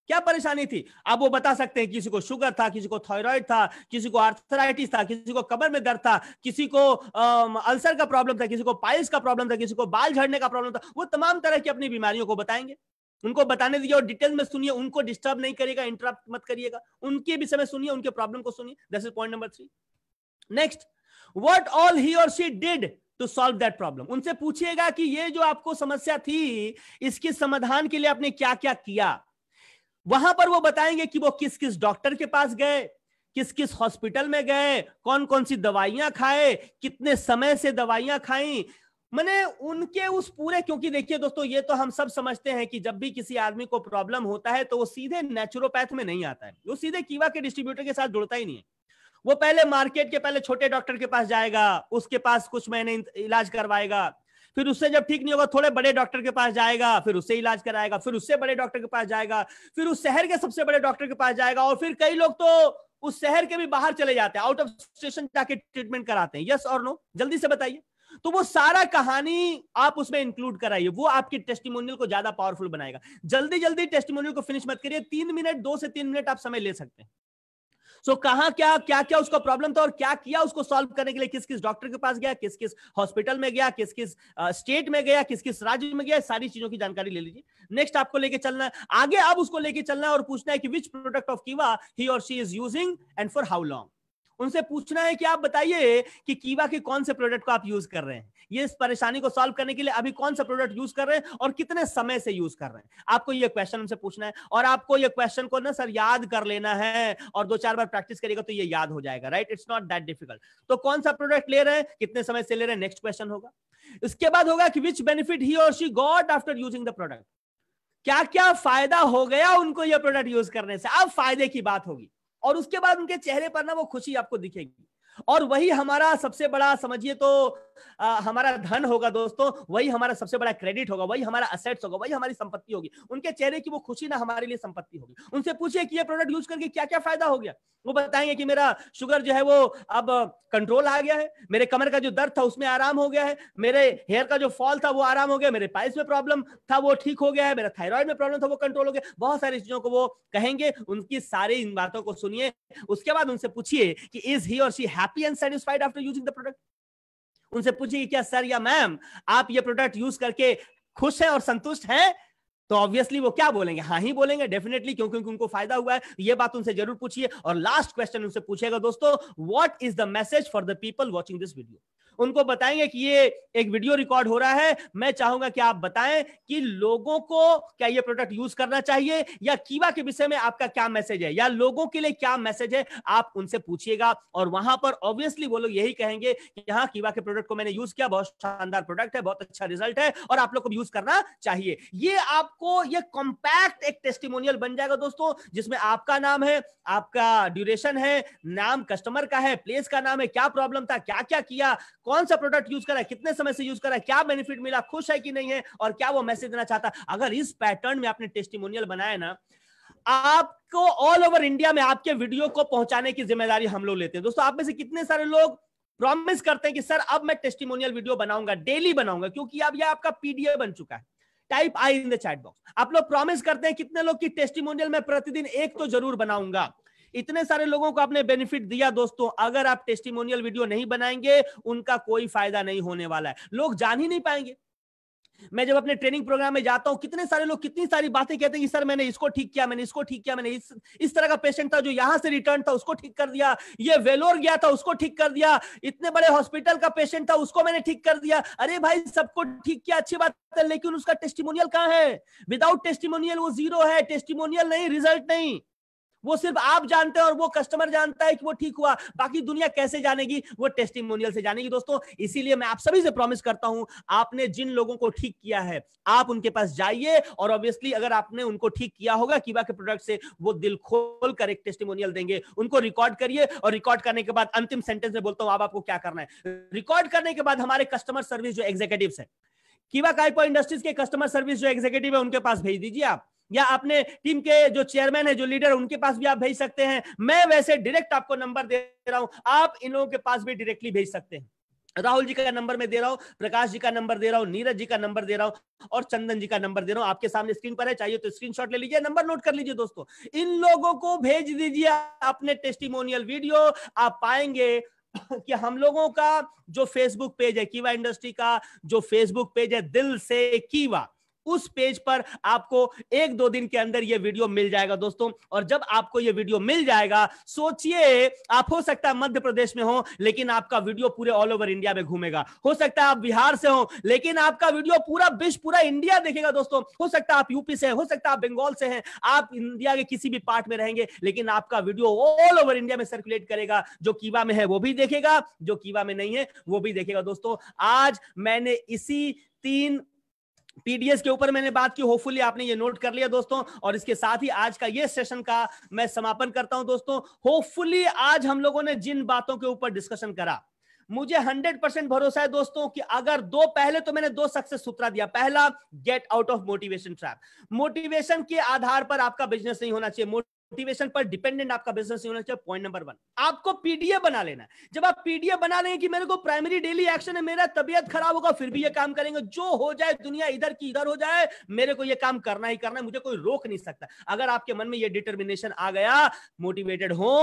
क्या परेशानी थी आप वो बता सकते हैं किसी को शुगर था किसी को थायराइड था किसी को आर्थराइटिस था किसी को कमर में दर्द था किसी को अल्सर का प्रॉब्लम था किसी को पाइल्स का प्रॉब्लम था किसी को बाल झड़ने का प्रॉब्लम था वो तमाम तरह की अपनी बीमारियों को बताएंगे उनको बताने दीजिए और डिटेल में सुनिए उनको डिस्टर्ब नहीं करिएगा इंटरप्ट मत करिएगा उनके भी समय सुनिए उनके प्रॉब्लम को सुनिए this is point number three next what all he or she did to solve that problem उनसे पूछिएगा कि ये जो आपको समस्या थी इसके समाधान के लिए आपने क्या क्या किया वहां पर वो बताएंगे कि वो किस किस डॉक्टर के पास गए किस किस हॉस्पिटल में गए कौन कौन सी दवाइयां खाए कितने समय से दवाइयां खाई मैंने उनके उस पूरे क्योंकि देखिए दोस्तों ये तो हम सब समझते हैं कि जब भी किसी आदमी को प्रॉब्लम होता है तो वो सीधे नेचुरोपैथ में नहीं आता है वो सीधे कीवा के डिस्ट्रीब्यूटर के साथ जुड़ता ही नहीं है वो पहले मार्केट के पहले छोटे डॉक्टर के पास जाएगा उसके पास कुछ महीने इलाज करवाएगा फिर उससे जब ठीक नहीं होगा थोड़े बड़े डॉक्टर के पास जाएगा फिर उससे इलाज कराएगा फिर उससे बड़े डॉक्टर के पास जाएगा फिर उस शहर के सबसे बड़े डॉक्टर के पास जाएगा और फिर कई लोग तो उस शहर के भी बाहर चले जाते हैं आउट ऑफ स्टेशन जाके ट्रीटमेंट कराते हैं यस और नो जल्दी से बताइए तो वो सारा कहानी आप उसमें इंक्लूड कराइए वो आपकी टेस्टिमोनियल को ज्यादा पावरफुल बनाएगा जल्दी जल्दी टेस्टिमोनियल को फिनिश मत करिए तीन मिनट दो से तीन मिनट आप समय ले सकते हैं सो कहा क्या क्या क्या उसका प्रॉब्लम था और क्या किया उसको सॉल्व करने के लिए किस किस डॉक्टर के पास गया किस किस हॉस्पिटल में गया किस किस स्टेट में गया किस किस राज्य में गया सारी चीजों की जानकारी ले लीजिए नेक्स्ट आपको लेके चलना है आगे अब उसको लेके चलना है और पूछना है कि which product of Keva he or she is using and for how long उनसे पूछना है कि आप बताइए कि कीवा के कौन से प्रोडक्ट को आप यूज कर रहे हैं ये इस परेशानी को सॉल्व करने के लिए अभी कौन सा प्रोडक्ट यूज कर रहे हैं और कितने समय से यूज कर रहे हैं आपको ये क्वेश्चन उनसे पूछना है और आपको ये क्वेश्चन को ना सर याद कर लेना है और दो चार बार प्रैक्टिस करेगा तो ये याद हो जाएगा right it's not that difficult तो कौन सा प्रोडक्ट ले रहे हैं कितने समय से ले रहे हैं नेक्स्ट क्वेश्चन होगा इसके बाद होगा कि विच benefit he or she got after using the product क्या क्या फायदा हो गया उनको यह प्रोडक्ट यूज करने से अब फायदे की बात होगी और उसके बाद उनके चेहरे पर ना वो खुशी आपको दिखेगी और वही हमारा सबसे बड़ा समझिए तो आ, हमारा धन होगा दोस्तों वही हमारा सबसे बड़ा क्रेडिट होगा वही हमारा असेट्स होगा वही हमारी संपत्ति होगी उनके चेहरे की वो खुशी ना हमारे लिए संपत्ति होगी उनसे पूछिए कि ये प्रोडक्ट यूज करके क्या क्या फायदा हो गया वो बताएंगे कि मेरा शुगर जो है वो अब कंट्रोल आ गया है मेरे कमर का जो दर्द था उसमें आराम हो गया है मेरे हेयर का जो फॉल था वो आराम हो गया मेरे पाइस में प्रॉब्लम था वो ठीक हो गया है मेरा थायराइड में प्रॉब्लम था वो कंट्रोल हो गया बहुत सारी चीजों को वो कहेंगे उनकी सारी इन बातों को सुनिए उसके बाद उनसे पूछिए कि is he or she happy and satisfied after using the product उनसे पूछिए क्या सर या मैम आप ये प्रोडक्ट यूज करके खुश हैं और संतुष्ट हैं तो ऑब्वियसली वो क्या बोलेंगे हाँ ही बोलेंगे डेफिनेटली क्योंकि उनको फायदा हुआ है ये बात उनसे जरूर पूछिए और लास्ट क्वेश्चन उनसे पूछेगा दोस्तों what is the message for the people watching this video उनको बताएंगे कि ये एक वीडियो रिकॉर्ड हो रहा है मैं चाहूंगा कि आप बताएं कि लोगों को क्या ये प्रोडक्ट यूज करना चाहिए या कीवा के विषय में आपका क्या मैसेज है या लोगों के लिए क्या मैसेज है आप उनसे पूछिएगा और वहां पर ऑब्वियसली वो लोग यही कहेंगे कि हाँ कीवा के प्रोडक्ट को मैंने यूज किया बहुत शानदार प्रोडक्ट है बहुत अच्छा रिजल्ट है और आप लोग को यूज करना चाहिए ये आपको ये कॉम्पैक्ट एक टेस्टिमोनियल बन जाएगा दोस्तों जिसमें आपका नाम है आपका ड्यूरेशन है नाम कस्टमर का है प्लेस का नाम है क्या प्रॉब्लम था क्या क्या किया कौन सा प्रोडक्ट यूज करा है कितने समय से यूज करा है क्या बेनिफिट मिला खुश है कि नहीं है और क्या वो मैसेज देना चाहता है अगर इस पैटर्न में आपने टेस्टिमोनियल बनाया ना आपको ऑल ओवर इंडिया में आपके वीडियो को पहुंचाने की जिम्मेदारी हम लोग लेते हैं दोस्तों आप में से कितने सारे लोग प्रॉमिस करते हैं कि सर अब मैं टेस्टिमोनियल वीडियो बनाऊंगा डेली बनाऊंगा क्योंकि अब यह आपका पीडीएफ बन चुका है type I in the chat box आप लोग प्रॉमिस करते हैं कितने लोग की टेस्टिमोनियल में प्रतिदिन एक तो जरूर बनाऊंगा इतने सारे लोगों को आपने बेनिफिट दिया दोस्तों अगर आप टेस्टिमोनियल वीडियो नहीं बनाएंगे उनका कोई फायदा नहीं होने वाला है लोग जान ही नहीं पाएंगे मैं जब अपने ट्रेनिंग प्रोग्राम में जाता हूं कितने सारे लोग कितनी सारी बातें कहते हैं कि सर मैंने इसको ठीक किया मैंने इसको ठीक किया मैंने इस इस तरह का पेशेंट था जो यहां से रिटर्न था उसको ठीक कर दिया ये वेलोर गया था उसको ठीक कर दिया इतने बड़े हॉस्पिटल का पेशेंट था उसको मैंने ठीक कर दिया अरे भाई सबको ठीक किया अच्छी बात है लेकिन उसका टेस्टिमोनियल कहाँ है विदाउट टेस्टिमोनियल वो जीरो है टेस्टिमोनियल नहीं रिजल्ट नहीं वो सिर्फ आप जानते हैं और वो कस्टमर जानता है कि वो ठीक हुआ बाकी दुनिया कैसे जानेगी वो टेस्टिमोनियल से जानेगी दोस्तों इसीलिए मैं आप सभी से प्रॉमिस करता हूं आपने जिन लोगों को ठीक किया है आप उनके पास जाइए और ऑब्वियसली अगर आपने उनको ठीक किया होगा कीवा के प्रोडक्ट से वो दिल खोल कर एक टेस्टिमोनियल देंगे उनको रिकॉर्ड करिए और रिकॉर्ड करने के बाद अंतिम सेंटेंस में बोलता हूं आप आपको क्या करना है रिकॉर्ड करने के बाद हमारे कस्टमर सर्विस जो एग्जीक्यूटिव है कीवा काइको इंडस्ट्रीज के कस्टमर सर्विस जो एग्जीक्यूटिव है उनके पास भेज दीजिए आप या अपने टीम के जो चेयरमैन है जो लीडर उनके पास भी आप भेज सकते हैं मैं वैसे डायरेक्ट आपको नंबर दे रहा हूं आप इन लोगों के पास भी डायरेक्टली भेज सकते हैं राहुल जी का नंबर मैं दे रहा हूँ प्रकाश जी का नंबर दे रहा हूँ नीरज जी का नंबर दे रहा हूँ और चंदन जी का नंबर दे रहा हूँ आपके सामने स्क्रीन पर है चाहिए तो स्क्रीनशॉट ले लीजिए नंबर नोट कर लीजिए दोस्तों इन लोगों को भेज दीजिए अपने टेस्टिमोनियल वीडियो आप पाएंगे कि हम लोगों का जो फेसबुक पेज है कीवा इंडस्ट्री का जो फेसबुक पेज है दिल से कीवा उस पेज पर आपको एक दो दिन के अंदर यह वीडियो मिल जाएगा दोस्तों और जब आपको यह वीडियो मिल जाएगा सोचिए आप हो सकता है मध्य प्रदेश में हो लेकिन आपका वीडियो पूरे ऑल ओवर इंडिया में घूमेगा हो सकता है आप बिहार से हो लेकिन आपका वीडियो पूरा विश्व पूरा इंडिया देखेगा दोस्तों हो सकता है आप यूपी से हो सकता है आप बंगाल से हैं आप इंडिया के किसी भी पार्ट में रहेंगे लेकिन आपका वीडियो ऑल ओवर इंडिया में सर्कुलेट करेगा जो कीवा में है वो भी देखेगा जो कीवा में नहीं है वो भी देखेगा दोस्तों आज मैंने इसी तीन पीडीएस के ऊपर मैंने बात की होपफुली आपने ये नोट कर लिया दोस्तों और इसके साथ ही आज का ये सेशन का मैं समापन करता हूं दोस्तों होपफुली आज हम लोगों ने जिन बातों के ऊपर डिस्कशन करा मुझे 100 परसेंट भरोसा है दोस्तों कि अगर दो पहले तो मैंने दो सक्सेस सूत्रा दिया पहला get out of motivation trap motivation के आधार पर आपका बिजनेस नहीं होना चाहिए मोटिवेशन पर डिपेंडेंट आपका बिजनेस नहीं होना चाहिए पॉइंट नंबर वन आपको पीडीए बना लेना जब आप पीडीए बना लेंगे कि मेरे को प्राइमरी डेली एक्शन है मेरा तबियत खराब होगा फिर भी ये काम करेंगे जो हो जाए दुनिया इधर की इधर हो जाए मेरे को ये काम करना ही करना है मुझे कोई रोक नहीं सकता अगर आपके मन में ये डिटर्मिनेशन आ गया मोटिवेटेड हो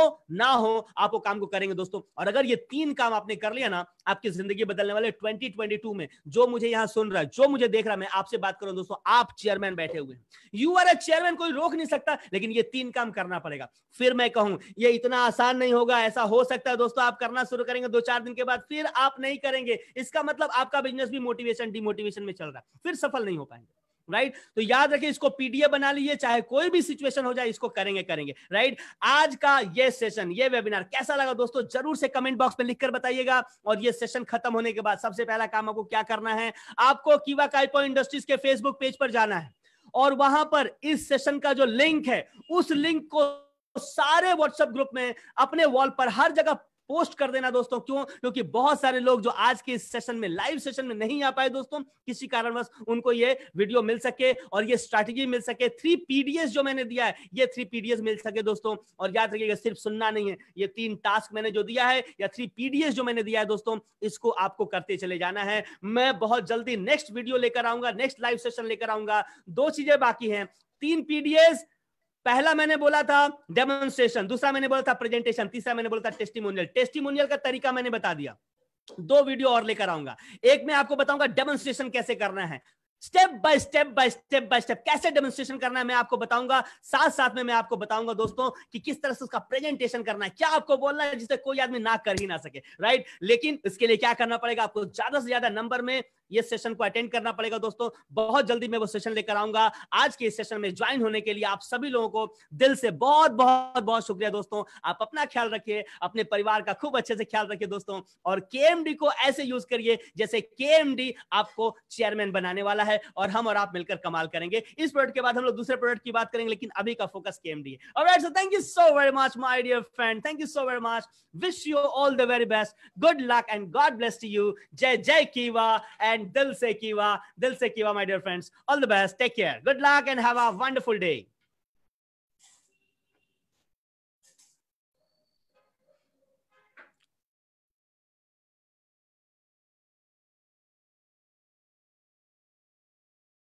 ना हो आप वो काम को करेंगे दोस्तों और अगर ये तीन काम आपने कर लिया ना आपकी जिंदगी बदलने वाले ट्वेंटी में जो मुझे यहां सुन रहा है जो मुझे देख रहा है मैं आपसे बात करूं दोस्तों आप चेयरमैन बैठे हुए हैं यू आर ए चेयरमैन कोई रोक नहीं सकता लेकिन ये तीन काम करना पड़ेगा फिर मैं कहूं ये इतना आसान नहीं होगा ऐसा हो सकता है दोस्तों आप करना शुरू करेंगे दो चार दिन के बाद फिर आप नहीं करेंगे इसका मतलब आपका बिजनेस भी मोटिवेशन डिमोटिवेशन में चल रहा है फिर सफल नहीं हो पाएंगे राइट right? तो याद रखिए इसको पीडीएफ बना लीजिए चाहे कोई भी सिचुएशन हो जाए इसको करेंगे करेंगे राइट right? आज का ये सेशन ये वेबिनार कैसा लगा दोस्तों जरूर से कमेंट बॉक्स में लिखकर बताइएगा और ये सेशन खत्म होने के बाद सबसे पहला काम आपको क्या करना है आपको कीवा काइपो इंडस्ट्रीज के फेसबुक पेज पर जाना है और वहां पर इस सेशन का जो लिंक है उस लिंक को सारे व्हाट्सएप ग्रुप में अपने वॉल पर हर जगह पोस्ट कर देना दोस्तों क्यों क्योंकि बहुत सारे लोग जो आज के सेशन में लाइव सेशन में नहीं आ पाए दोस्तों किसी कारणवश उनको ये वीडियो मिल सके और ये स्ट्रैटेजी मिल सके थ्री पीडीएस जो मैंने दिया है ये थ्री पीडीएस मिल सके दोस्तों और याद रखिएगा सिर्फ सुनना नहीं है ये तीन टास्क मैंने जो दिया है या थ्री पीडीएस जो मैंने दिया है दोस्तों इसको आपको करते चले जाना है मैं बहुत जल्दी नेक्स्ट वीडियो लेकर आऊंगा नेक्स्ट लाइव सेशन लेकर आऊंगा दो चीजें बाकी हैं तीन पीडीएस पहला मैंने बोला था डेमोन्स्ट्रेशन दूसरा मैंने बोला था प्रेजेंटेशन तीसरा मैंने बोला था टेस्टिमोनियल टेस्टिमोनियल का तरीका मैंने बता दिया दो वीडियो और लेकर आऊंगा एक मैं आपको बताऊंगा डेमोन्स्ट्रेशन कैसे करना है step by step by step by step कैसे डेमोन्स्ट्रेशन करना है मैं आपको बताऊंगा साथ साथ में मैं आपको बताऊंगा दोस्तों कि किस तरह से उसका प्रेजेंटेशन करना है क्या आपको बोलना है जिससे कोई आदमी ना कर ही ना सके राइट लेकिन इसके लिए क्या करना पड़ेगा आपको ज्यादा से ज्यादा नंबर में ये सेशन को अटेंड करना पड़ेगा दोस्तों बहुत जल्दी मैं वो सेशन लेकर आऊंगा आज के इस सेशन में ज्वाइन होने के लिए आप सभी लोगों को दिल से बहुत बहुत बहुत शुक्रिया दोस्तों आप अपना ख्याल रखिए अपने परिवार का खूब अच्छे से ख्याल रखिए दोस्तों और के को ऐसे यूज करिए जैसे के आपको चेयरमैन बनाने वाला है है और हम और आप मिलकर कमाल करेंगे इस प्रोडक्ट के बाद हम लोग दूसरे प्रोडक्ट की बात करेंगे लेकिन अभी का फोकस के एमडी है thank you so very much my dear friend thank you so very much wish you all the very best good luck and God bless to you जय जय कीवा एंड दिल से कीवा दिल से Keva my dear friends all the best take care good luck and have a wonderful day